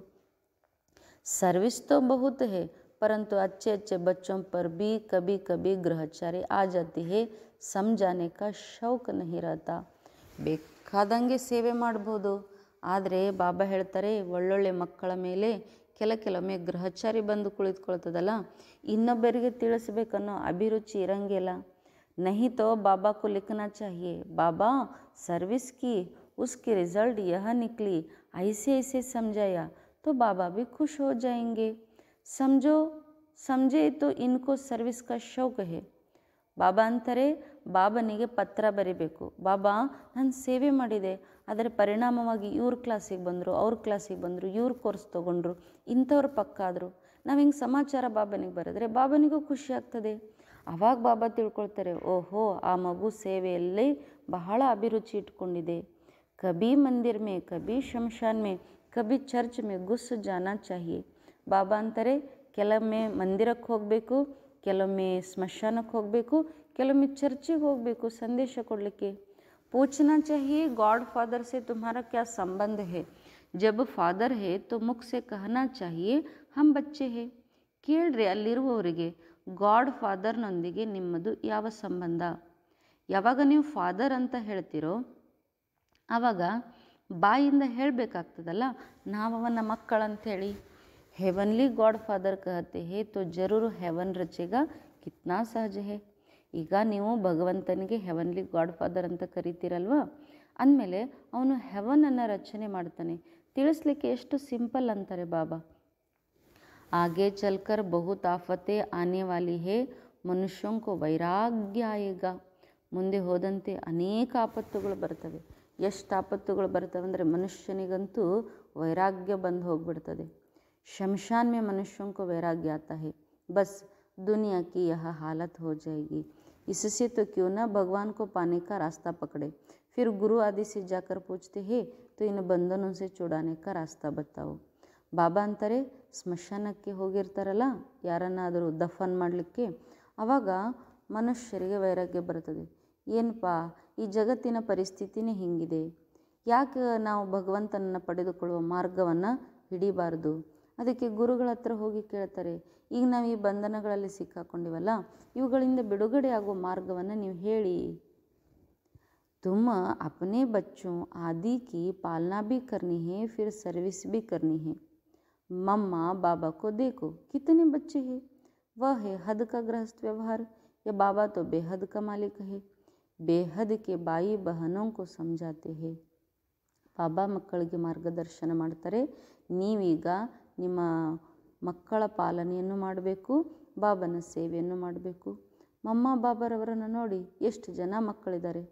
ಸರ್ವಿಸ್ ತೋ ಬಹುತ ಹೇ ಪರಂತು ಅಚ್ಚೆ ಅಚ್ಚೆ ಬಚ್ಚೋಂ ಪರ್ ಬಿ ಕಬಿ ಕಬಿ ಗೃಹಚಾರಿ ಆ ಜಾತಿ ಹೇ ಸಮಜಾನೆ ಕಾ ಶೌಕ್ ನಹಿರತ ಬೇಕಾದಂಗೆ ಸೇವೆ ಮಾಡ್ಬೋದು ಆದರೆ ಬಾಬಾ ಹೇಳ್ತಾರೆ ಒಳ್ಳೊಳ್ಳೆ ಮಕ್ಕಳ ಮೇಲೆ ಕೆಲ ಕೆಲವೊಮ್ಮೆ ಗ್ರಹಚಾರಿ ಬಂದು ಕುಳಿತುಕೊಳ್ತದಲ್ಲ ಇನ್ನೊಬ್ಬರಿಗೆ ತಿಳಿಸ್ಬೇಕನ್ನೋ ಅಭಿರುಚಿ ಇರಂಗಿಲ್ಲ नहीं तो बाबा को लिखना चाहिए बाबा सर्विस की उसकी रिजल्ट यह निकली ऐसे ऐसे समझाया तो बाबा भी खुश हो जाएंगे समझो समझे तो इनको सर्विस का शौक है बाबा अंतरे ಬಾಬನಿಗೆ ಪತ್ರ ಬರಿಬೇಕು ಬಾಬಾ ನಾನು ಸೇವೆ ಮಾಡಿದೆ ಅದರ ಪರಿಣಾಮವಾಗಿ ಇವ್ರ ಕ್ಲಾಸಿಗೆ ಬಂದರು ಅವ್ರ ಕ್ಲಾಸಿಗೆ ಬಂದರು ಇವ್ರ ಕೋರ್ಸ್ ತೊಗೊಂಡ್ರು ಇಂಥವ್ರ ಪಕ್ಕ ಆದರು ನಾವು ಹಿಂಗೆ ಸಮಾಚಾರ ಬಾಬನಿಗೆ ಬರೆದ್ರೆ ಬಾಬನಿಗೂ ಖುಷಿ ಆಗ್ತದೆ ಆವಾಗ ಬಾಬಾ ತಿಳ್ಕೊಳ್ತಾರೆ ಓಹೋ ಆ ಮಗು ಸೇವೆಯಲ್ಲಿ ಬಹಳ ಅಭಿರುಚಿ ಇಟ್ಕೊಂಡಿದೆ ಕಬಿ ಮಂದಿರ ಮೇ ಕಬಿ ಶಮಶಾನ್ ಮೇ ಕಬಿ ಚರ್ಚ್ ಮೇ ಗುಸ್ ಜಾನ ಚಾಹಿ ಬಾಬಾ ಅಂತಾರೆ ಕೆಲವೊಮ್ಮೆ ಮಂದಿರಕ್ಕೆ ಹೋಗಬೇಕು ಕೆಲವೊಮ್ಮೆ ಸ್ಮಶಾನಕ್ಕೆ ಹೋಗಬೇಕು ಕೆಲವೊಮ್ಮೆ ಚರ್ಚಿಗೆ ಹೋಗಬೇಕು ಸಂದೇಶ ಕೊಡಲಿಕ್ಕೆ ಪೂಚನಾ चाहिए ಗಾಡ್ ಫಾದರ್ ಸೆ ತುಮಾರ ಸಂಬಂಧ ಹೇ ಹೇ जब ಫಾದರ್ ಹೇ तो मुख से कहना चाहिए हम बच्चे है ಕೇಳ್ರಿ ಅಲ್ಲಿರುವವರಿಗೆ ಗಾಡ್ ಫಾದರ್ನೊಂದಿಗೆ ನಿಮ್ಮದು ಯಾವ ಸಂಬಂಧ ಯಾವಾಗ ನೀವು ಫಾದರ್ ಅಂತ ಹೇಳ್ತಿರೋ ಆವಾಗ ಬಾಯಿಂದ ಹೇಳಬೇಕಾಗ್ತದಲ್ಲ ನಾವು ಅವನ ಮಕ್ಕಳಂಥೇಳಿ ಹೆವನ್ಲಿ ಗಾಡ್ ಫಾದರ್ ಕಹತೆ ಹೇ ತೋ ಜರೂರು ಹೆವನ್ ರಚೆಗ ಕಿತ್ನಾ ಸಹಜ ಹೇ ಈಗ ನೀವು ಭಗವಂತನಿಗೆ ಹೆವನ್ಲಿ ಗಾಡ್ ಫಾದರ್ ಅಂತ ಕರಿತೀರಲ್ವಾ ಅಂದಮೇಲೆ ಅವನು ಹೆವನನ್ನು ರಚನೆ ಮಾಡ್ತಾನೆ ತಿಳಿಸ್ಲಿಕ್ಕೆ ಎಷ್ಟು ಸಿಂಪಲ್ ಅಂತಾರೆ ಬಾಬಾ ಹಾಗೆ ಚಲ್ಕರ್ ಬಹು ತಾಫತೆ ಆನೆ ವಾಲಿ ಹೇ ಮನುಷ್ಯಂಕು ವೈರಾಗ್ಯ ಈಗ ಮುಂದೆ ಹೋದಂತೆ ಅನೇಕ ಆಪತ್ತುಗಳು ಬರ್ತವೆ ಎಷ್ಟು ಆಪತ್ತುಗಳು ಬರ್ತವೆ ಅಂದರೆ ಮನುಷ್ಯನಿಗಂತೂ ವೈರಾಗ್ಯ ಬಂದು ಹೋಗ್ಬಿಡ್ತದೆ ಶಮಶಾನ್ಮೆ ಮನುಷ್ಯಂಕು ವೈರಾಗ್ಯ ಆತ ಹೇ ಬಸ್ ದುನಿಯಾಕಿ ಯಹ ಹಾಲತ್ ಹೋ इससे तो क्यों न भगवान को पाने का रास्ता पकड़े फिर गुरु आदि से जाकर पूछते हे तो इन बंधनों से छुड़ाने का रास्ता बताओ ಬಾಬಾ ಅಂತಾರೆ ಸ್ಮಶಾನಕ್ಕೆ ಹೋಗಿರ್ತಾರಲ್ಲ ಯಾರನ್ನಾದರೂ ದಫನ್ ಮಾಡಲಿಕ್ಕೆ ಆವಾಗ ಮನುಷ್ಯರಿಗೆ ವೈರಾಗ್ಯ ಬರ್ತದೆ ಏನಪ್ಪ ಈ ಜಗತ್ತಿನ ಪರಿಸ್ಥಿತಿನೇ ಹೀಗಿದೆ ಯಾಕೆ ನಾವು ಭಗವಂತನನ್ನು ಪಡೆದುಕೊಳ್ಳುವ ಮಾರ್ಗವನ್ನು ಹಿಡಿಬಾರ್ದು ಅದಕ್ಕೆ ಗುರುಗಳ ಹತ್ರ ಹೋಗಿ ಕೇಳ್ತಾರೆ ಈಗ ನಾವು ಈ ಬಂಧನಗಳಲ್ಲಿ ಸಿಕ್ಕಾಕೊಂಡಿವಲ್ಲ ಇವುಗಳಿಂದ ಬಿಡುಗಡೆ ಆಗುವ ಮಾರ್ಗವನ್ನು ನೀವು ಹೇಳಿ ತುಮ್ಮ ಅಪ್ನೆ ಬಚ್ಚೋ ಆದಿ ಪಾಲನಾ ಭೀ ಹೇ ಫಿರ್ ಸರ್ವಿಸ್ ಭೀ ಹೇ ಮಮ್ಮ ಬಾಬಾ ಕೋ ದೇಕೋ ಕಿತನೆ ಬಚ್ಚೆ ಹೇ ವೇ ಹದಕ ಗೃಹಸ್ಥ ವ್ಯವಹಾರ ಯ ಬಾಬಾ ತೋ ಬೇಹದ ಕ ಮಾಲಿಕ ಹೇ ಬೇಹದ ಕೆ ಬಾಯಿ ಬಹನೋಕೋ ಸಮಜಾತೆ ಹೇ ಬಾಬಾ ಮಕ್ಕಳಿಗೆ ಮಾರ್ಗದರ್ಶನ ಮಾಡ್ತಾರೆ ನೀವೀಗ ನಿಮ್ಮ ಮಕ್ಕಳ ಪಾಲನೆಯನ್ನು ಮಾಡಬೇಕು ಬಾಬನ ಸೇವೆಯನ್ನು ಮಾಡಬೇಕು ಮಮ್ಮ ಬಾಬರವರನ್ನು ನೋಡಿ ಎಷ್ಟು ಜನ ಮಕ್ಕಳಿದ್ದಾರೆ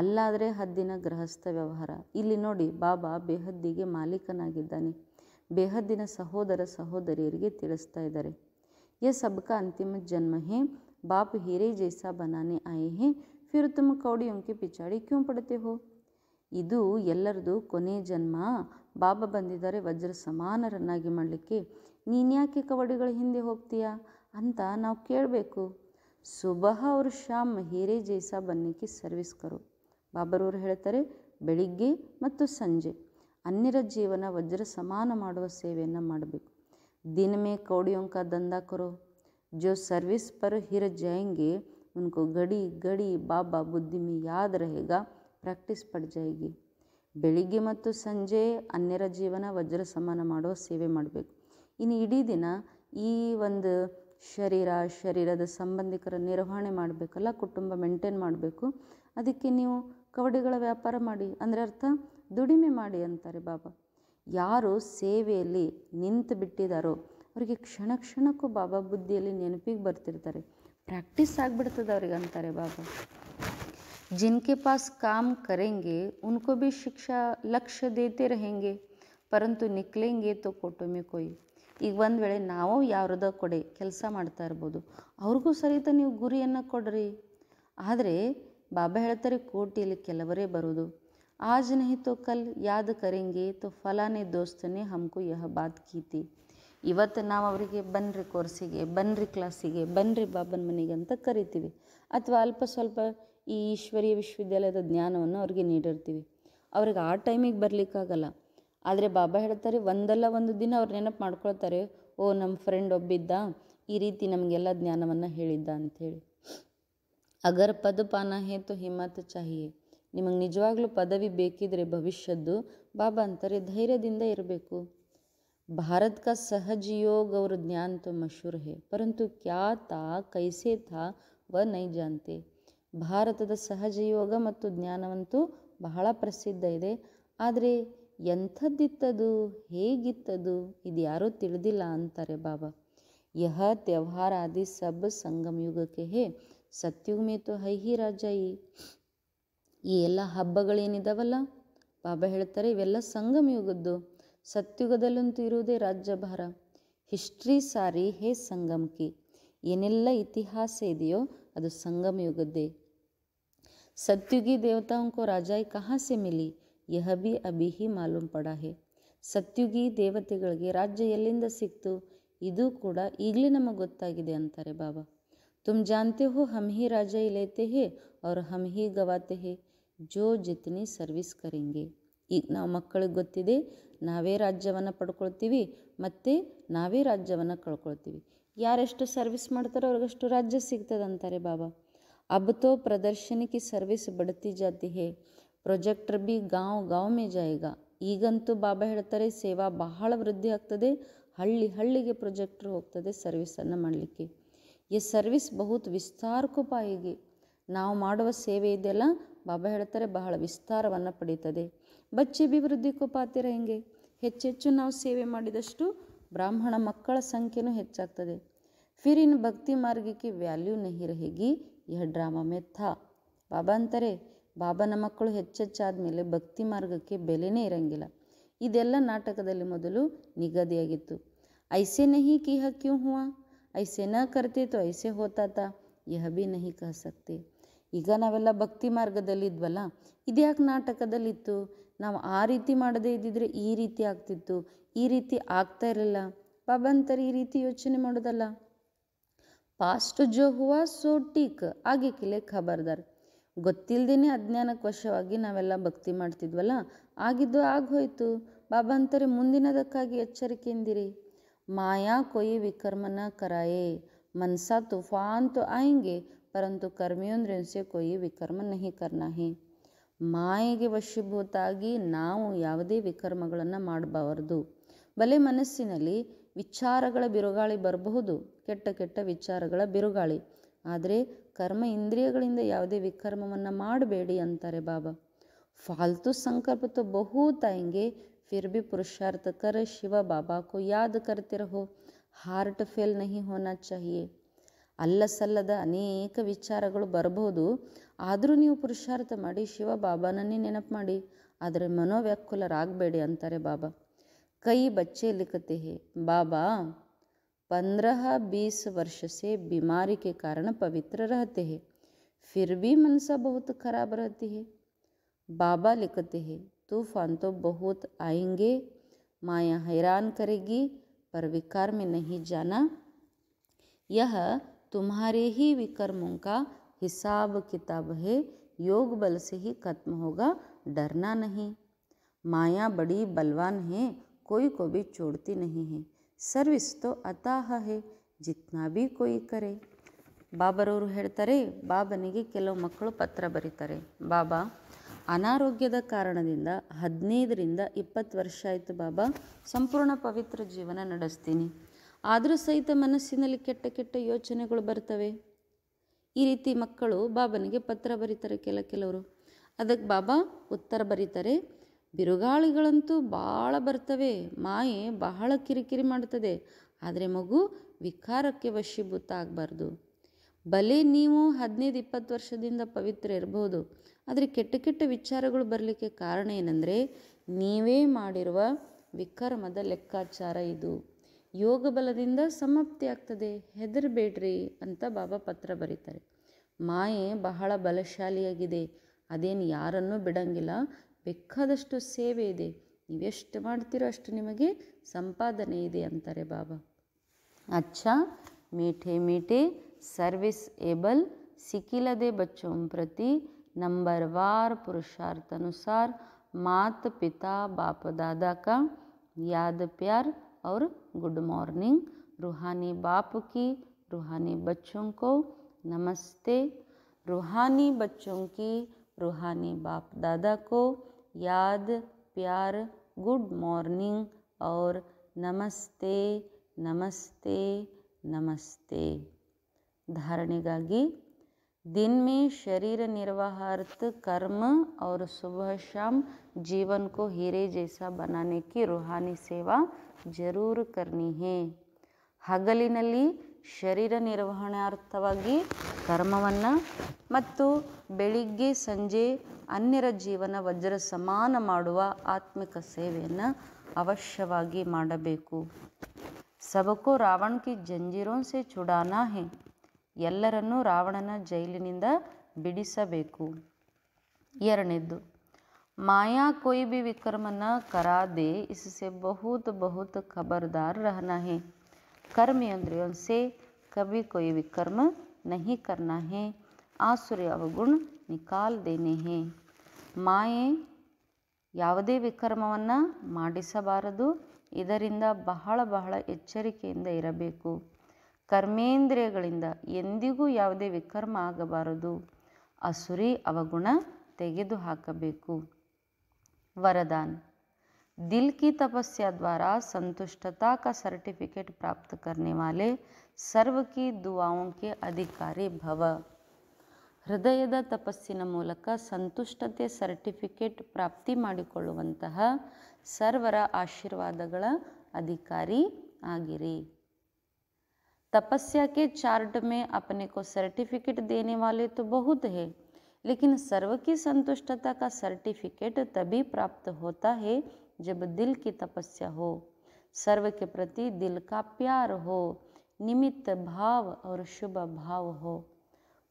ಅಲ್ಲಾದರೆ ಹದ್ದಿನ ಗೃಹಸ್ಥ ವ್ಯವಹಾರ ಇಲ್ಲಿ ನೋಡಿ ಬಾಬಾ ಬೇಹದ್ದಿಗೆ ಮಾಲೀಕನಾಗಿದ್ದಾನೆ ಬೇಹದ್ದಿನ ಸಹೋದರ ಸಹೋದರಿಯರಿಗೆ ತಿಳಿಸ್ತಾ ಇದ್ದಾರೆ ಸಬ್ಕ ಅಂತಿಮ ಅಂತಿಮ ಜನ್ಮ ಹೇ ಹೀರೇ हीरे ಬನಾನೆ ಬನಾನೆ ಹೇ ಹೇ फिर ಕೌಡಿ ಕೌಡಿಯೊಂಕೆ ಪಿಚಾಡಿ ಕ್ಯೂ ಪಡತೆ ಹೋ ಇದು ಎಲ್ಲರದು ಕೊನೆ ಜನ್ಮ ಬಾಬಾ ಬಂದಿದ್ದಾರೆ ವಜ್ರ ಸಮಾನರನ್ನಾಗಿ ಮಾಡಲಿಕ್ಕೆ ನೀನ್ಯಾಕೆ ಕವಡಿಗಳು ಹಿಂದೆ ಹೋಗ್ತೀಯಾ ಅಂತ ನಾವು ಕೇಳಬೇಕು ಸುಬಹ ಅವರು ಶ್ಯಾಮ್ ಹೀರೇ ಜೈಸ ಬನ್ನಿಕ್ಕೆ ಸರ್ವಿಸ್ ಕರು ಬಾಬರವರು ಹೇಳ್ತಾರೆ ಬೆಳಿಗ್ಗೆ ಮತ್ತು ಸಂಜೆ ಅನ್ಯರ ಜೀವನ ವಜ್ರ ಸಮಾನ ಮಾಡುವ ಸೇವೆಯನ್ನು ಮಾಡಬೇಕು ದಿನಮೇ ಕೌಡಿಯೊಂಕ ದಂಧ ಕರೋ ಜೋ ಸರ್ವಿಸ್ ಪರ್ ಹಿರ ಜಾಯಂಗೆ ಉನ್ಕೋ ಗಡಿ ಗಡಿ ಬಾಬಾ ಬುದ್ಧಿಮಿ में याद ಪ್ರಾಕ್ಟೀಸ್ ಪಡ್ ಜಾಯಿಗೆ ಬೆಳಿಗ್ಗೆ ಮತ್ತು ಸಂಜೆ ಅನ್ಯರ ಜೀವನ ವಜ್ರ ಸಮಾನ ಮಾಡೋ ಸೇವೆ ಮಾಡಬೇಕು ಇನ್ನು ಇಡೀ ದಿನ ಈ ಒಂದು ಶರೀರ ಶರೀರದ ಸಂಬಂಧಿಕರ ನಿರ್ವಹಣೆ ಮಾಡಬೇಕಲ್ಲ ಕುಟುಂಬ ಮೇಂಟೈನ್ ಮಾಡಬೇಕು ಅದಕ್ಕೆ ನೀವು ಕವಡಿಗಳ ವ್ಯಾಪಾರ ಮಾಡಿ ಅಂದರೆ ಅರ್ಥ ದುಡಿಮೆ ಮಾಡಿ ಅಂತಾರೆ ಬಾಬಾ ಯಾರು ಸೇವೆಯಲ್ಲಿ ನಿಂತು ಬಿಟ್ಟಿದ್ದಾರೋ ಅವರಿಗೆ ಕ್ಷಣ ಕ್ಷಣಕ್ಕೂ ಬಾಬಾ ಬುದ್ಧಿಯಲ್ಲಿ ನೆನಪಿಗೆ ಬರ್ತಿರ್ತಾರೆ ಪ್ರಾಕ್ಟೀಸ್ ಆಗಿಬಿಡ್ತದೆ ಅವ್ರಿಗೆ ಅಂತಾರೆ ಬಾಬಾ जिनके पास काम करेंगे उनको भी ಶಿಕ್ಷಾ लक्ष्य देते रहेंगे ಪರಂತು ನಿಕ್ಲೆಂಗೆ ತೋ में ಕೊಯ್ ಈಗ ಒಂದು ವೇಳೆ ನಾವು ಯಾರದ ಕೊಡೆ ಕೆಲಸ ಮಾಡ್ತಾ ಇರ್ಬೋದು ಅವ್ರಿಗೂ ಸರಿತ ನೀವು ಗುರಿಯನ್ನು ಕೊಡ್ರಿ ಆದರೆ ಬಾಬಾ ಹೇಳ್ತಾರೆ ಕೋಟಿಯಲ್ಲಿ ಕೆಲವರೇ ಬರೋದು ಆಜ್ ನಹಿ ತೋ ಕಲ್ ಯಾದ್ ಕರೆಂಗೆ ತೋ ಫಲಾನೆ ದೋಸ್ತನೇ ಹಮ್ಕು ಯಹ ಬಾತ್ ಕೀತಿ ಇವತ್ತು ನಾವು ಅವರಿಗೆ ಬನ್ರಿ ಕೋರ್ಸಿಗೆ ಬನ್ರಿ ಕ್ಲಾಸಿಗೆ ಬನ್ರಿ ಬಾಬನ ಮನೆಗೆ ಅಂತ ಕರಿತೀವಿ ಅಥವಾ ಅಲ್ಪ ಸ್ವಲ್ಪ ಈ ಈಶ್ವರೀಯ ವಿಶ್ವವಿದ್ಯಾಲಯದ ಜ್ಞಾನವನ್ನು ಅವ್ರಿಗೆ ನೀಡಿರ್ತೀವಿ ಅವ್ರಿಗೆ ಆ ಟೈಮಿಗೆ ಬರಲಿಕ್ಕಾಗಲ್ಲ ಆದರೆ ಬಾಬಾ ಹೇಳ್ತಾರೆ ಒಂದಲ್ಲ ಒಂದು ದಿನ ಅವ್ರು ನೆನಪು ಮಾಡ್ಕೊಳ್ತಾರೆ ಓ ನಮ್ಮ ಫ್ರೆಂಡ್ ಒಬ್ಬಿದ್ದ ಈ ರೀತಿ ನಮಗೆಲ್ಲ ಜ್ಞಾನವನ್ನು ಹೇಳಿದ್ದ ಅಂಥೇಳಿ ಅಗರ್ ಪದ ಪಾನ ಹೇತು ಹಿಮ್ಮತ್ ಚಾಹಿಯೇ ನಿಮಗೆ ನಿಜವಾಗ್ಲೂ ಪದವಿ ಬೇಕಿದ್ರೆ ಭವಿಷ್ಯದ್ದು ಬಾಬಾ ಅಂತಾರೆ ಧೈರ್ಯದಿಂದ ಇರಬೇಕು ಭಾರತ್ ಕ ಸಹಜ ಯೋಗ ಅವ್ರ ಜ್ಞಾನ ತೋ ಮಶೂರ್ ಹೇ ಪರಂತು ಕ್ಯಾ ತಾ ಕೈಸೆ ತಾ ವ ನೈ ಜಾನ್ತೆ ಭಾರತದ ಸಹಜ ಯೋಗ ಮತ್ತು ಜ್ಞಾನವಂತೂ ಬಹಳ ಪ್ರಸಿದ್ಧ ಇದೆ ಆದರೆ ಎಂಥದ್ದಿತ್ತದು ಹೇಗಿತ್ತದು ಇದು ಯಾರೂ ತಿಳಿದಿಲ್ಲ ಅಂತಾರೆ ಬಾಬಾ ಯಹ ತ್ಯವಹಾರ ಆದಿ ಸಬ್ ಸಂಗಮ ಯುಗಕ್ಕೆ ಹೇ ಸತ್ಯುಗಮೇತು ಹೈ ಹಿ ರಾಜ ಈ ಎಲ್ಲ ಹಬ್ಬಗಳೇನಿದಾವಲ್ಲ ಬಾಬಾ ಹೇಳ್ತಾರೆ ಇವೆಲ್ಲ ಸಂಗಮ ಯುಗದ್ದು ಸತ್ಯುಗದಲ್ಲಂತೂ ಇರುವುದೇ ರಾಜ್ಯಭಾರ ಹಿಸ್ಟ್ರಿ ಸಾರಿ ಹೇ ಸಂಗಮ್ ಕಿ ಏನೆಲ್ಲ ಇತಿಹಾಸ ಇದೆಯೋ ಅದು ಸಂಗಮ ಯುಗದ್ದೇ सत्युगी देवताओं को रजाई कहाँ से मिली यह भी अभी ही मालूम पड़ा है ಸತ್ಯುಗಿ ದೇವತೆಗಳಿಗೆ ರಾಜ್ಯ ಎಲ್ಲಿಂದ ಸಿಕ್ತು ಇದು ಕೂಡ ಈಗಲೇ ನಮಗೆ ಗೊತ್ತಾಗಿದೆ ಅಂತಾರೆ ಬಾಬಾ ತುಮ್ ಜಾನ್ತೆ ಹೋ ಹಮ್ ಹಿ ರಾಜ ಇಲೇತೆ ಹೇ ಅವ್ರು ಹಮ್ ಹಿ ಗವಾತೆ ಹೇ ಜೋ ಜಿತ್ನಿ ಸರ್ವಿಸ್ ಕರಿಂಗೆ ಈಗ ನಾವು ಮಕ್ಕಳಿಗೆ ಗೊತ್ತಿದೆ ನಾವೇ ರಾಜ್ಯವನ್ನು ಪಡ್ಕೊಳ್ತೀವಿ ಮತ್ತು ನಾವೇ ರಾಜ್ಯವನ್ನು ಕಳ್ಕೊಳ್ತೀವಿ ಯಾರೆಷ್ಟು ಸರ್ವಿಸ್ ಮಾಡ್ತಾರೋ ಅವ್ರಿಗಷ್ಟು ರಾಜ್ಯ ಸಿಗ್ತದಂತಾರೆ ಬಾಬಾ अब तो प्रदर्शन की सर्विस बढ़ती जाती है ಪ್ರೊಜೆಕ್ಟರ್ ಬಿ ಗಾಂವ್ ಗಾಂವ್ ಮೇ ಜಾಯಿಗ ಈಗಂತೂ ಬಾಬಾ ಹೇಳ್ತಾರೆ ಸೇವಾ ಬಹಳ ವೃದ್ಧಿ ಆಗ್ತದೆ ಹಳ್ಳಿ ಹಳ್ಳಿಗೆ ಪ್ರೊಜೆಕ್ಟರ್ ಹೋಗ್ತದೆ ಸರ್ವಿಸನ್ನು ಮಾಡಲಿಕ್ಕೆ ಈ ಸರ್ವಿಸ್ ಬಹುತ್ ವಿಸ್ತಾರಕ್ಕೂ ಪಾಯಿಗೆ ನಾವು ಮಾಡುವ ಸೇವೆ ಇದೆಯಲ್ಲ ಬಾಬಾ ಹೇಳ್ತಾರೆ ಬಹಳ ವಿಸ್ತಾರವನ್ನು ಪಡೀತದೆ ಬಚ್ಚೆ ಬಿ ವೃದ್ಧಿ ಕೋಪಾತಿರ ಹೆಂಗೆ ಹೆಚ್ಚೆಚ್ಚು ನಾವು ಸೇವೆ ಮಾಡಿದಷ್ಟು ಬ್ರಾಹ್ಮಣ ಮಕ್ಕಳ ಸಂಖ್ಯೆನೂ ಹೆಚ್ಚಾಗ್ತದೆ ಫಿರಿನ ಭಕ್ತಿ ಮಾರ್ಗಕ್ಕೆ ವ್ಯಾಲ್ಯೂ ನಹಿ रहेगी ಯಹ ಡ್ರಾಮಾ ಮೆತ್ತ ಬಾಬಾ ಅಂತಾರೆ ಬಾಬನ ಮಕ್ಕಳು ಹೆಚ್ಚೆಚ್ಚಾದ ಮೇಲೆ ಭಕ್ತಿ ಮಾರ್ಗಕ್ಕೆ ಬೆಲೆನೇ ಇರಂಗಿಲ್ಲ ಇದೆಲ್ಲ ನಾಟಕದಲ್ಲಿ ಮೊದಲು ನಿಗದಿಯಾಗಿತ್ತು ಐಸೆ ನಹಿ ಕೀಹ ಕ್ಯೂ ಹುವಾ ಐಸೆ ನ ಕರ್ತೆ ತೋ ಐಸೆ ಹೋತಾತ ಯಹ ಬಿ ನಹಿ ಕಹ ಸಕ್ತೆ ಈಗ ನಾವೆಲ್ಲ ಭಕ್ತಿ ಮಾರ್ಗದಲ್ಲಿದ್ವಲ್ಲ ಇದ್ಯಾಕೆ ನಾಟಕದಲ್ಲಿತ್ತು ನಾವು ಆ ರೀತಿ ಮಾಡದೇ ಇದ್ದಿದ್ರೆ ಈ ರೀತಿ ಆಗ್ತಿತ್ತು ಈ ರೀತಿ ಆಗ್ತಾ ಇರಲಿಲ್ಲ ಬಾಬಾ ಅಂತಾರೆ ಈ ರೀತಿ ಯೋಚನೆ ಮಾಡೋದಲ್ಲ ಪಾಸ್ಟ್ ಜೋ ಹುವಾ ಸೋ ಟೀಕ್ ಆಗಿಕ್ಕಿಲೆ ಖಬರ್ದಾರ್ ಗೊತ್ತಿಲ್ದೇನೆ ಅಜ್ಞಾನಕ್ಕೆ ವಶವಾಗಿ ನಾವೆಲ್ಲ ಭಕ್ತಿ ಮಾಡ್ತಿದ್ವಲ್ಲ ಆಗಿದ್ದು ಆಗೋಯ್ತು ಬಾಬಾ ಅಂತಾರೆ ಮುಂದಿನದಕ್ಕಾಗಿ ಎಚ್ಚರಿಕೆಯಿಂದಿರಿ ಮಾಯಾ ಕೊಯಿ ವಿಕರ್ಮನ ಕರಾಯೇ ಮನ್ಸ ತುಫಾನ್ ತೋ ಆಯಂಗೆ ಪರಂತು ಕರ್ಮಿಯೊಂದ್ರೆನ್ಸೆ ಕೊಯಿ ವಿಕರ್ಮ ನಹಿ ಕರ್ನಾಹಿ ಮಾಯೆಗೆ ವಶೀಭೂತಾಗಿ ನಾವು ಯಾವುದೇ ವಿಕರ್ಮಗಳನ್ನು ಮಾಡಬಾರದು ಬಲೆ ಮನಸ್ಸಿನಲ್ಲಿ ವಿಚಾರಗಳ ಬಿರುಗಾಳಿ ಬರಬಹುದು ಕೆಟ್ಟ ಕೆಟ್ಟ ವಿಚಾರಗಳ ಬಿರುಗಾಳಿ ಆದರೆ ಕರ್ಮ ಇಂದ್ರಿಯಗಳಿಂದ ಯಾವುದೇ ವಿಕರ್ಮವನ್ನು ಮಾಡಬೇಡಿ ಅಂತಾರೆ ಬಾಬಾ ಫಾಲ್ತು ಸಂಕಲ್ಪ ತೋ ಬಹುತ್ ಆಯಂಗೆ ಫಿರ್ ಪುರುಷಾರ್ಥ ಕರ ಶಿವ ಬಾಬಾ ಕೋ ಯಾದ ಕರ್ತಿರ ಹೋ ಹಾರ್ಟ್ ಫೇಲ್ ನಹಿ ಹೋನಾ ಚಹಿಯೆ ಅಲ್ಲ ಸಲ್ಲದ ಅನೇಕ ವಿಚಾರಗಳು ಬರಬಹುದು ಆದರೂ ನೀವು ಪುರುಷಾರ್ಥ ಮಾಡಿ ಶಿವ ಬಾಬಾನನ್ನೇ ನೆನಪು ಮಾಡಿ ಆದರೆ ಮನೋವ್ಯಾಕುಲರಾಗಬೇಡಿ ಅಂತಾರೆ ಬಾಬಾ कई बच्चे लिखते हैं बाबा पंद्रह बीस वर्ष से बीमारी के कारण पवित्र रहते हैं फिर भी मनसा बहुत खराब रहती है बाबा लिखते हैं तूफान तो बहुत आएंगे माया हैरान करेगी पर विकार में नहीं जाना यह तुम्हारे ही विकर्मों का हिसाब किताब है योग बल से ही खत्म होगा डरना नहीं माया बड़ी बलवान है कोई को भी छोड़ती नहीं है ಸರ್ವಿಸ್ ತೋ ಅತಾಹ ಹೇ ಜಿತ್ನಾ ಬಿ ಕೊಯ್ ಕರೆ ಬಾಬರವರು ಹೇಳ್ತಾರೆ ಬಾಬನಿಗೆ ಕೆಲವು ಮಕ್ಕಳು ಪತ್ರ ಬರೀತಾರೆ ಬಾಬಾ ಅನಾರೋಗ್ಯದ ಕಾರಣದಿಂದ ಹದಿನೈದರಿಂದ ಇಪ್ಪತ್ತು ವರ್ಷ ಆಯಿತು ಬಾಬಾ ಸಂಪೂರ್ಣ ಪವಿತ್ರ ಜೀವನ ನಡೆಸ್ತೀನಿ ಆದರೂ ಸಹಿತ ಮನಸ್ಸಿನಲ್ಲಿ ಕೆಟ್ಟ ಕೆಟ್ಟ ಯೋಚನೆಗಳು ಬರ್ತವೆ ಈ ರೀತಿ ಮಕ್ಕಳು ಬಾಬನಿಗೆ ಪತ್ರ ಬರೀತಾರೆ ಕೆಲ ಕೆಲವರು ಅದಕ್ಕೆ ಬಾಬಾ ಉತ್ತರ ಬರೀತಾರೆ ಬಿರುಗಾಳಿಗಳಂತೂ ಭಾಳ ಬರ್ತವೆ ಮಾಯೆ ಬಹಳ ಕಿರಿಕಿರಿ ಮಾಡ್ತದೆ ಆದರೆ ಮಗು ವಿಕಾರಕ್ಕೆ ವಶೀಭೂತ ಆಗಬಾರ್ದು ಬಲೆ ನೀವು ಹದಿನೈದು ಇಪ್ಪತ್ತು ವರ್ಷದಿಂದ ಪವಿತ್ರ ಇರಬಹುದು ಆದರೆ ಕೆಟ್ಟ ಕೆಟ್ಟ ವಿಚಾರಗಳು ಬರಲಿಕ್ಕೆ ಕಾರಣ ಏನಂದರೆ ನೀವೇ ಮಾಡಿರುವ ವಿಕರ್ಮದ ಲೆಕ್ಕಾಚಾರ ಇದು ಯೋಗ ಬಲದಿಂದ ಸಮಾಪ್ತಿ ಆಗ್ತದೆ ಹೆದರಬೇಡ್ರಿ ಅಂತ ಬಾಬಾ ಪತ್ರ ಬರೀತಾರೆ ಮಾಯೆ ಬಹಳ ಬಲಶಾಲಿಯಾಗಿದೆ ಅದೇನು ಯಾರನ್ನೂ ಬಿಡಂಗಿಲ್ಲ ಬೇಕಾದಷ್ಟು ಸೇವೆ ಇದೆ ನೀವೆಷ್ಟು ಮಾಡ್ತೀರೋ ಅಷ್ಟು ನಿಮಗೆ ಸಂಪಾದನೆ ಇದೆ ಅಂತಾರೆ ಬಾಬಾ ಅಚ್ಚಾ ಮೀಠೆ ಮೀಠೆ ಸರ್ವಿಸ್ ಏಬಲ್ ಸಿಕ್ಕಿಲ್ಲದೆ ಬಚ್ಚೋಂ ಪ್ರತಿ ನಂಬರ್ ವಾರ್ ಪುರುಷಾರ್ಥಾನುಸಾರ ಮಾತ ಪಿತಾ ಬಾಪ ದಾದಾ ಕಾ याद प्यार ಗುಡ್ ಗುಡ್ ಮಾರ್ನಿಂಗ್ ರೂಹಾನಿ बाप ರುಹಾನಿ ರೂಹಾನಿ ಬಚ್ಚೋಂಕೋ ನಮಸ್ತೆ ರುಹಾನಿ रूहानी ರೂಹಾನಿ ರುಹಾನಿ ಬಾಪ याद प्यार गुड मॉर्निंग और नमस्ते नमस्ते नमस्ते धारणेಗಾಗಿ दिन में शरीर निर्वाहार्थ कर्म और सुबह शाम जीवन को हीरे जैसा बनाने की रूहानी सेवा जरूर करनी है हगलिनली शरीर निर्वहणार्थवा ಕರ್ಮವನ್ನು ಮತ್ತು ಬೆಳಿಗ್ಗೆ ಸಂಜೆ ಅನ್ಯರ ಜೀವನ ವಜ್ರ ಸಮಾನ ಮಾಡುವ ಆತ್ಮಿಕ ಸೇವೆಯನ್ನು ಅವಶ್ಯವಾಗಿ ಮಾಡಬೇಕು ಸಬಕೋ ರಾವಣ್ ಕಿ ಜಂಜೀರೋನ್ಸೆ ಚುಡಾನಾ ಹೇ ಎಲ್ಲರನ್ನೂ ರಾವಣನ ಜೈಲಿನಿಂದ ಬಿಡಿಸಬೇಕು ಎರಡನೇದು ಮಾಯಾ ಕೊಯ್ ಬಿ ವಿಕ್ರಮನ ಕರಾದೆ ಇಸೆ ಬಹುತ್ ಬಹುತ್ ಖಬರ್ದಾರ್ बहुत ಹೇ रहना है कर्म इंद्रियों ವಿಕ್ರಮ नहीं करना है ಆಸುರಿ ಅವಗುಣ ನಿಕಾಲ್ ದೇನೆ ಮಾಯೆ ಯಾವುದೇ ವಿಕ್ರಮವನ್ನು ಮಾಡಿಸಬಾರದು ಇದರಿಂದ ಬಹಳ ಬಹಳ ಎಚ್ಚರಿಕೆಯಿಂದ ಇರಬೇಕು ಕರ್ಮೇಂದ್ರಿಯಗಳಿಂದ ಎಂದಿಗೂ ಯಾವುದೇ ವಿಕರ್ಮ ಆಗಬಾರದು ಅಸುರಿ ಅವಗುಣ ತೆಗೆದು ಹಾಕಬೇಕು ವರದಾನ್ ದಿಲ್ ಕಿ ತಪಸ್ಯಾ ದ್ವಾರಾ ಸಂತುಷ್ಟತಾ ಕ ಸರ್ಟಿಫಿಕೇಟ್ ಪ್ರಾಪ್ತ ಕರ್ನೆ ವಾಲೆ सर्व की दुआओं के अधिकारी भव हृदय तपस्सक ಸಂತುಷ್ಟತೆ सर्टिफिकेट प्राप्ति ಮಾಡಿಕೊಳ್ಳುವಂತಹ सर्वर आशीर्वाद अधिकारी आगे तपस्या के चार्ट में अपने को सर्टिफिकेट देने वाले तो बहुत है लेकिन सर्व की संतुष्टता का सर्टिफिकेट तभी प्राप्त होता है जब दिल की तपस्या हो सर्व के प्रति दिल का प्यार हो ನಿಮಿತ್ತ ಭಾವ ಅವರು ಶುಭ ಭಾವ ಹೋ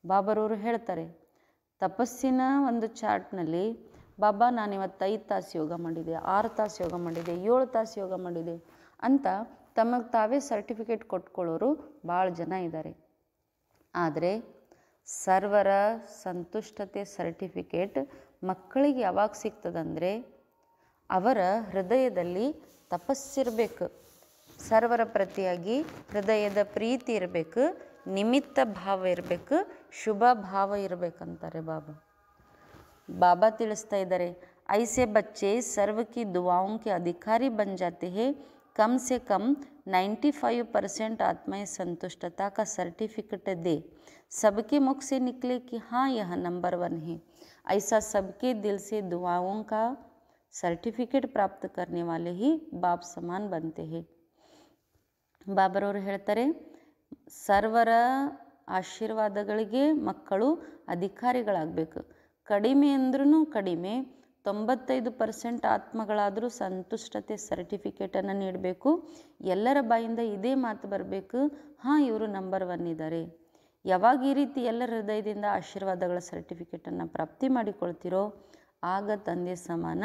ಬಾಬರವರು ಹೇಳ್ತಾರೆ ತಪಸ್ಸಿನ ಒಂದು ಚಾರ್ಟ್ನಲ್ಲಿ ಬಾಬಾ ನಾನು ಇವತ್ತು ಐದು ತಾಸು ಯೋಗ ಮಾಡಿದೆ ಆರು ತಾಸು ಯೋಗ ಮಾಡಿದೆ ಏಳು ತಾಸು ಯೋಗ ಮಾಡಿದೆ ಅಂತ ತಮಗೆ ತಾವೇ ಸರ್ಟಿಫಿಕೇಟ್ ಕೊಟ್ಕೊಳ್ಳೋರು ಭಾಳ ಜನ ಇದ್ದಾರೆ ಆದರೆ ಸರ್ವರ ಸಂತುಷ್ಟತೆ ಸರ್ಟಿಫಿಕೇಟ್ ಮಕ್ಕಳಿಗೆ ಯಾವಾಗ ಸಿಗ್ತದಂದರೆ ಅವರ ಹೃದಯದಲ್ಲಿ ತಪಸ್ಸಿರಬೇಕು सर्वर प्रतिया हृदय प्रीति निमित्त भाव इतु शुभ भाव इतर बाबा बाबा तल्ता ऐसे बच्चे सर्व की दुआओं के अधिकारी बन जाते हैं कम से कम 95 फाइव परसेंट आत्मय संतुष्टता का सर्टिफिकेट दे सबके मुख से निकले कि हाँ यह नंबर वन है ऐसा सबके दिल से दुआओं का सर्टिफिकेट प्राप्त करने वाले ही बाप समान बनते हैं ಬಾಬರವರು ಹೇಳ್ತಾರೆ ಸರ್ವರ ಆಶೀರ್ವಾದಗಳಿಗೆ ಮಕ್ಕಳು ಅಧಿಕಾರಿಗಳಾಗಬೇಕು ಕಡಿಮೆ ಅಂದ್ರೂ ಕಡಿಮೆ ತೊಂಬತ್ತೈದು ಪರ್ಸೆಂಟ್ ಆತ್ಮಗಳಾದರೂ ಸಂತುಷ್ಟತೆ ಸರ್ಟಿಫಿಕೇಟನ್ನು ನೀಡಬೇಕು ಎಲ್ಲರ ಬಾಯಿಂದ ಇದೇ ಮಾತು ಬರಬೇಕು ಹಾಂ ಇವರು ನಂಬರ್ ಒನ್ ಇದ್ದಾರೆ ಯಾವಾಗ ಈ ರೀತಿ ಎಲ್ಲರ ಹೃದಯದಿಂದ ಆಶೀರ್ವಾದಗಳ ಸರ್ಟಿಫಿಕೇಟನ್ನು ಪ್ರಾಪ್ತಿ ಮಾಡಿಕೊಳ್ತಿರೋ ಆಗ ತಂದೆ ಸಮಾನ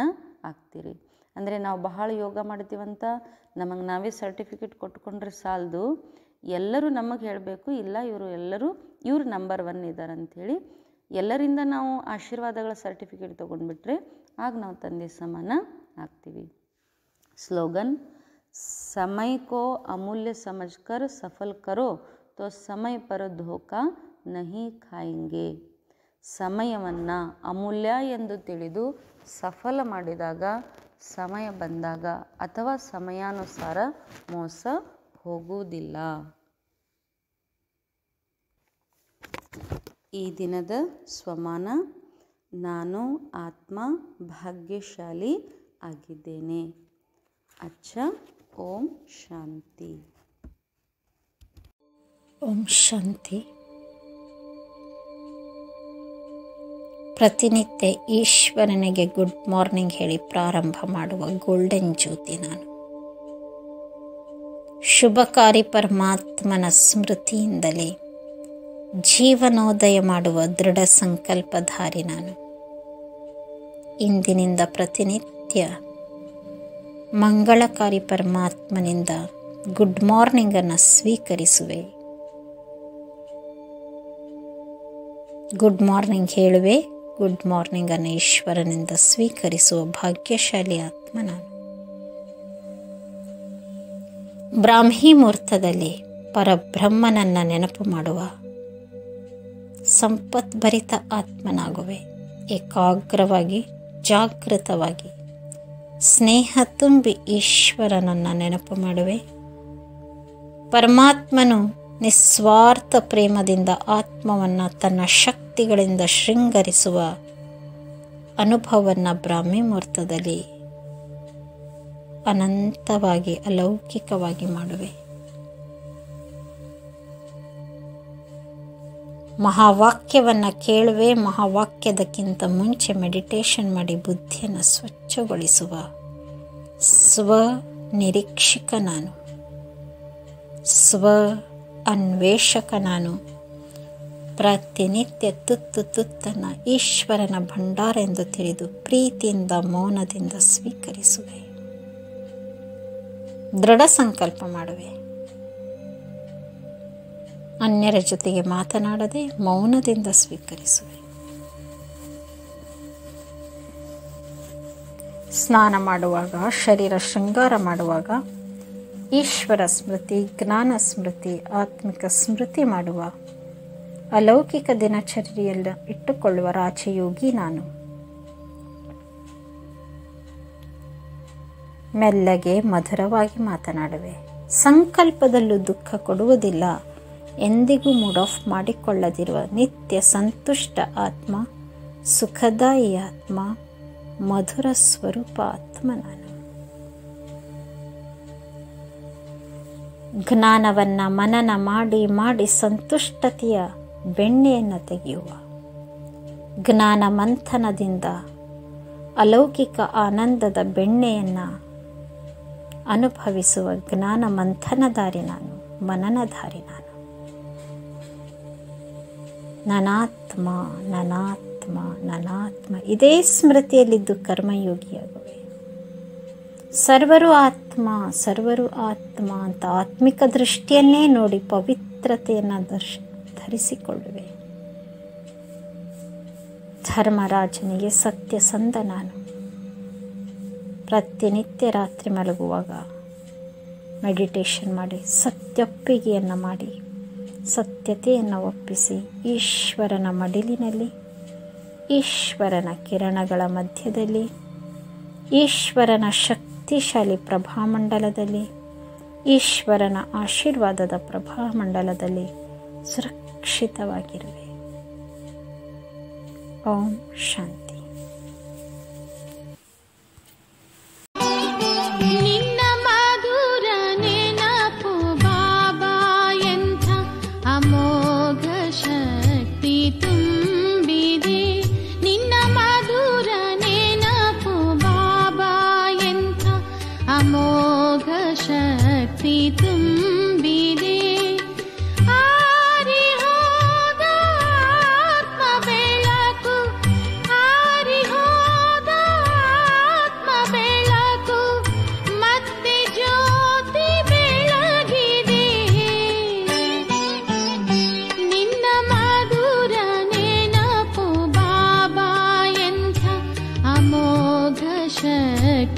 ಆಗ್ತೀರಿ ಅಂದರೆ ನಾವು ಬಹಳ ಯೋಗ ಮಾಡ್ತೀವಂತ ನಮಗೆ ನಾವೇ ಸರ್ಟಿಫಿಕೇಟ್ ಕೊಟ್ಕೊಂಡ್ರೆ ಸಾಲದು ಎಲ್ಲರೂ ನಮಗೆ ಹೇಳಬೇಕು ಇಲ್ಲ ಇವರು ಎಲ್ಲರೂ ಇವರು ನಂಬರ್ ಒನ್ ಇದ್ದಾರೆ ಅಂಥೇಳಿ ಎಲ್ಲರಿಂದ ನಾವು ಆಶೀರ್ವಾದಗಳ ಸರ್ಟಿಫಿಕೇಟ್ ತೊಗೊಂಡ್ಬಿಟ್ರೆ ಆಗ ನಾವು ತಂದೆ ಸಮಾನ ಆಗ್ತೀವಿ ಸ್ಲೋಗನ್ ಸಮಯ ಕೋ ಅಮೂಲ್ಯ ಸಮಜ್ಕರ್ ಸಫಲ್ ಕರೋ ತೋ ಸಮಯ ಪರ ಧೋಕಾ ನಹಿ ಖಾಯಿಂಗೆ ಸಮಯವನ್ನು ಅಮೂಲ್ಯ ಎಂದು ತಿಳಿದು ಸಫಲ ಮಾಡಿದಾಗ ಸಮಯ ಬಂದಾಗ ಅಥವಾ ಸಮಯಾನುಸಾರ ಮೋಸ ಹೋಗುವುದಿಲ್ಲ ಈ ದಿನದ ಸ್ವಮಾನ ನಾನು ಆತ್ಮ ಭಾಗ್ಯಶಾಲಿ ಆಗಿದ್ದೇನೆ ಅಚ್ಚ ಓಂ ಶಾಂತಿ ಓಂ ಶಾಂತಿ ಪ್ರತಿನಿತ್ಯ ಈಶ್ವರನಿಗೆ ಗುಡ್ ಮಾರ್ನಿಂಗ್ ಹೇಳಿ ಪ್ರಾರಂಭ ಮಾಡುವ ಗೋಲ್ಡನ್ ಜ್ಯೋತಿ ನಾನು ಶುಭಕಾರಿ ಪರಮಾತ್ಮನ ಸ್ಮೃತಿಯಿಂದಲೇ ಜೀವನೋದಯ ಮಾಡುವ ದೃಢ ಸಂಕಲ್ಪಧಾರಿ ನಾನು ಇಂದಿನಿಂದ ಪ್ರತಿನಿತ್ಯ ಮಂಗಳಕಾರಿ ಪರಮಾತ್ಮನಿಂದ ಗುಡ್ ಮಾರ್ನಿಂಗನ್ನು ಸ್ವೀಕರಿಸುವೆ ಗುಡ್ ಮಾರ್ನಿಂಗ್ ಹೇಳುವೆ ಗುಡ್ ಮಾರ್ನಿಂಗ್ ಅನ್ನು ಈಶ್ವರನಿಂದ ಸ್ವೀಕರಿಸುವ ಭಾಗ್ಯಶಾಲಿ ಆತ್ಮ ನಾನು ಬ್ರಾಹ್ಮಿ ಮುಹೂರ್ತದಲ್ಲಿ ಪರಬ್ರಹ್ಮನನ್ನು ನೆನಪು ಮಾಡುವ ಸಂಪತ್ಭರಿತ ಆತ್ಮನಾಗುವೆ ಏಕಾಗ್ರವಾಗಿ ಜಾಗೃತವಾಗಿ ಸ್ನೇಹ ತುಂಬಿ ಈಶ್ವರನನ್ನು ನೆನಪು ಮಾಡುವೆ ಪರಮಾತ್ಮನು ನಿಸ್ವಾರ್ಥ ಪ್ರೇಮದಿಂದ ಆತ್ಮವನ್ನು ತನ್ನ ಶಕ್ತಿಗಳಿಂದ ಶೃಂಗರಿಸುವ ಅನುಭವವನ್ನು ಬ್ರಾಹ್ಮಿ ಮುಹೂರ್ತದಲ್ಲಿ ಅನಂತವಾಗಿ ಅಲೌಕಿಕವಾಗಿ ಮಾಡುವೆ ಮಹಾವಾಕ್ಯವನ್ನು ಕೇಳುವೆ ಮಹಾವಾಕ್ಯದಕ್ಕಿಂತ ಮುಂಚೆ ಮೆಡಿಟೇಷನ್ ಮಾಡಿ ಬುದ್ಧಿಯನ್ನು ಸ್ವಚ್ಛಗೊಳಿಸುವ ಸ್ವ ನಿರೀಕ್ಷಿಕ ನಾನು ಸ್ವ ಅನ್ವೇಷಕ ನಾನು ಪ್ರತಿನಿತ್ಯ ತುತ್ತು ತುತ್ತನ ಈಶ್ವರನ ಭಂಡಾರ ಎಂದು ತಿಳಿದು ಪ್ರೀತಿಯಿಂದ ಮೌನದಿಂದ ಸ್ವೀಕರಿಸುವೆ ದೃಢ ಸಂಕಲ್ಪ ಮಾಡುವೆ ಅನ್ಯರ ಜೊತೆಗೆ ಮಾತನಾಡದೆ ಮೌನದಿಂದ ಸ್ವೀಕರಿಸುವೆ ಸ್ನಾನ ಮಾಡುವಾಗ ಶರೀರ ಶೃಂಗಾರ ಮಾಡುವಾಗ ಈಶ್ವರ ಸ್ಮೃತಿ ಜ್ಞಾನ ಸ್ಮೃತಿ ಆತ್ಮಿಕ ಸ್ಮೃತಿ ಮಾಡುವ ಅಲೌಕಿಕ ದಿನಚರಿಯಲ್ಲಿ ಇಟ್ಟುಕೊಳ್ಳುವ ರಾಜಯೋಗಿ ನಾನು ಮೆಲ್ಲಗೆ ಮಧುರವಾಗಿ ಮಾತನಾಡುವೆ ಸಂಕಲ್ಪದಲ್ಲೂ ದುಃಖ ಕೊಡುವುದಿಲ್ಲ ಎಂದಿಗೂ ಮೂಡ್ ಆಫ್ ಮಾಡಿಕೊಳ್ಳದಿರುವ ನಿತ್ಯ ಸಂತುಷ್ಟ ಆತ್ಮ ಸುಖದಾಯಿ ಆತ್ಮ ಮಧುರ ಸ್ವರೂಪ ಆತ್ಮ ನಾನು ಜ್ಞಾನವನ್ನು ಮನನ ಮಾಡಿ ಮಾಡಿ ಸಂತುಷ್ಟತೆಯ ಬೆಣ್ಣೆಯನ್ನು ತೆಗೆಯುವ ಜ್ಞಾನ ಮಂಥನದಿಂದ ಅಲೌಕಿಕ ಆನಂದದ ಬೆಣ್ಣೆಯನ್ನು ಅನುಭವಿಸುವ ಜ್ಞಾನ ನಾನು ಮನನಧಾರಿ ನಾನು ನನಾತ್ಮ ನನಾತ್ಮ ನನಾತ್ಮ ಇದೇ ಸ್ಮೃತಿಯಲ್ಲಿದ್ದು ಕರ್ಮಯೋಗಿಯಾಗ ಸರ್ವರು ಆತ್ಮ ಸರ್ವರು ಆತ್ಮ ಅಂತ ಆತ್ಮಿಕ ದೃಷ್ಟಿಯನ್ನೇ ನೋಡಿ ಪವಿತ್ರತೆಯನ್ನು ದರ್ಶ ಧರಿಸಿಕೊಳ್ಳುವೆ ಧರ್ಮರಾಜನಿಗೆ ಸತ್ಯ ಸಂದ ನಾನು ಪ್ರತಿನಿತ್ಯ ರಾತ್ರಿ ಮಲಗುವಾಗ ಮೆಡಿಟೇಷನ್ ಮಾಡಿ ಸತ್ಯೊಪ್ಪಿಗೆಯನ್ನು ಮಾಡಿ ಸತ್ಯತೆಯನ್ನು ಒಪ್ಪಿಸಿ ಈಶ್ವರನ ಮಡಿಲಿನಲ್ಲಿ ಈಶ್ವರನ ಕಿರಣಗಳ ಮಧ್ಯದಲ್ಲಿ ಈಶ್ವರನ ಶಕ್ತಿ ಶಕ್ತಿಶಾಲಿ ಮಂಡಲದಲ್ಲಿ ಈಶ್ವರನ ಆಶೀರ್ವಾದದ ಪ್ರಭಾ ಮಂಡಲದಲ್ಲಿ ಸುರಕ್ಷಿತವಾಗಿರುವೆ ಓಂ ಶಾಂತಿ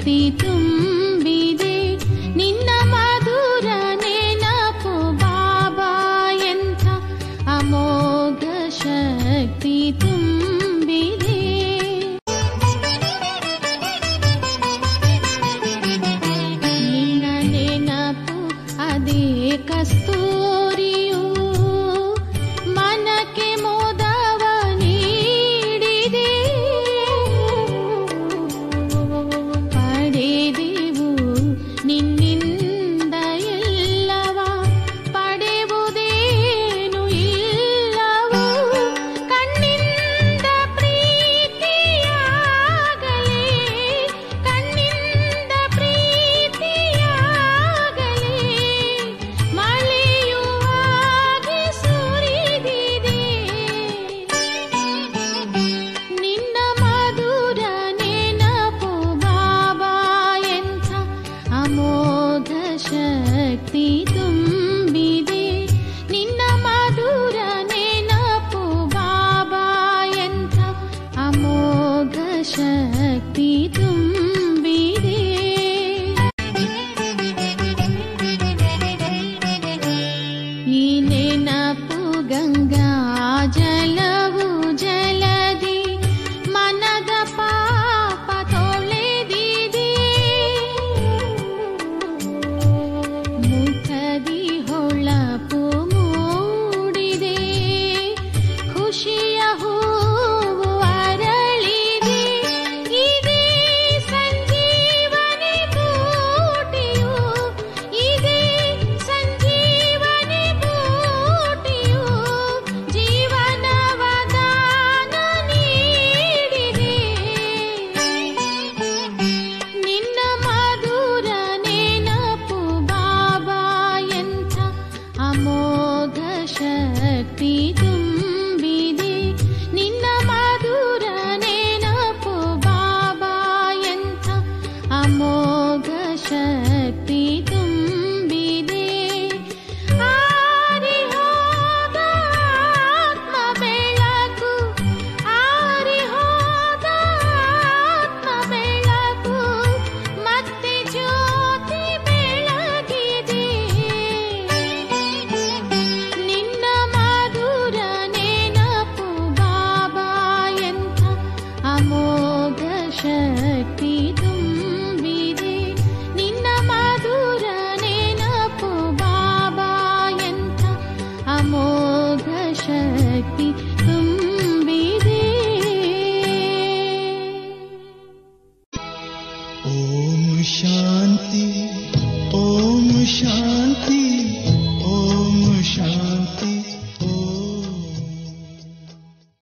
पे तुम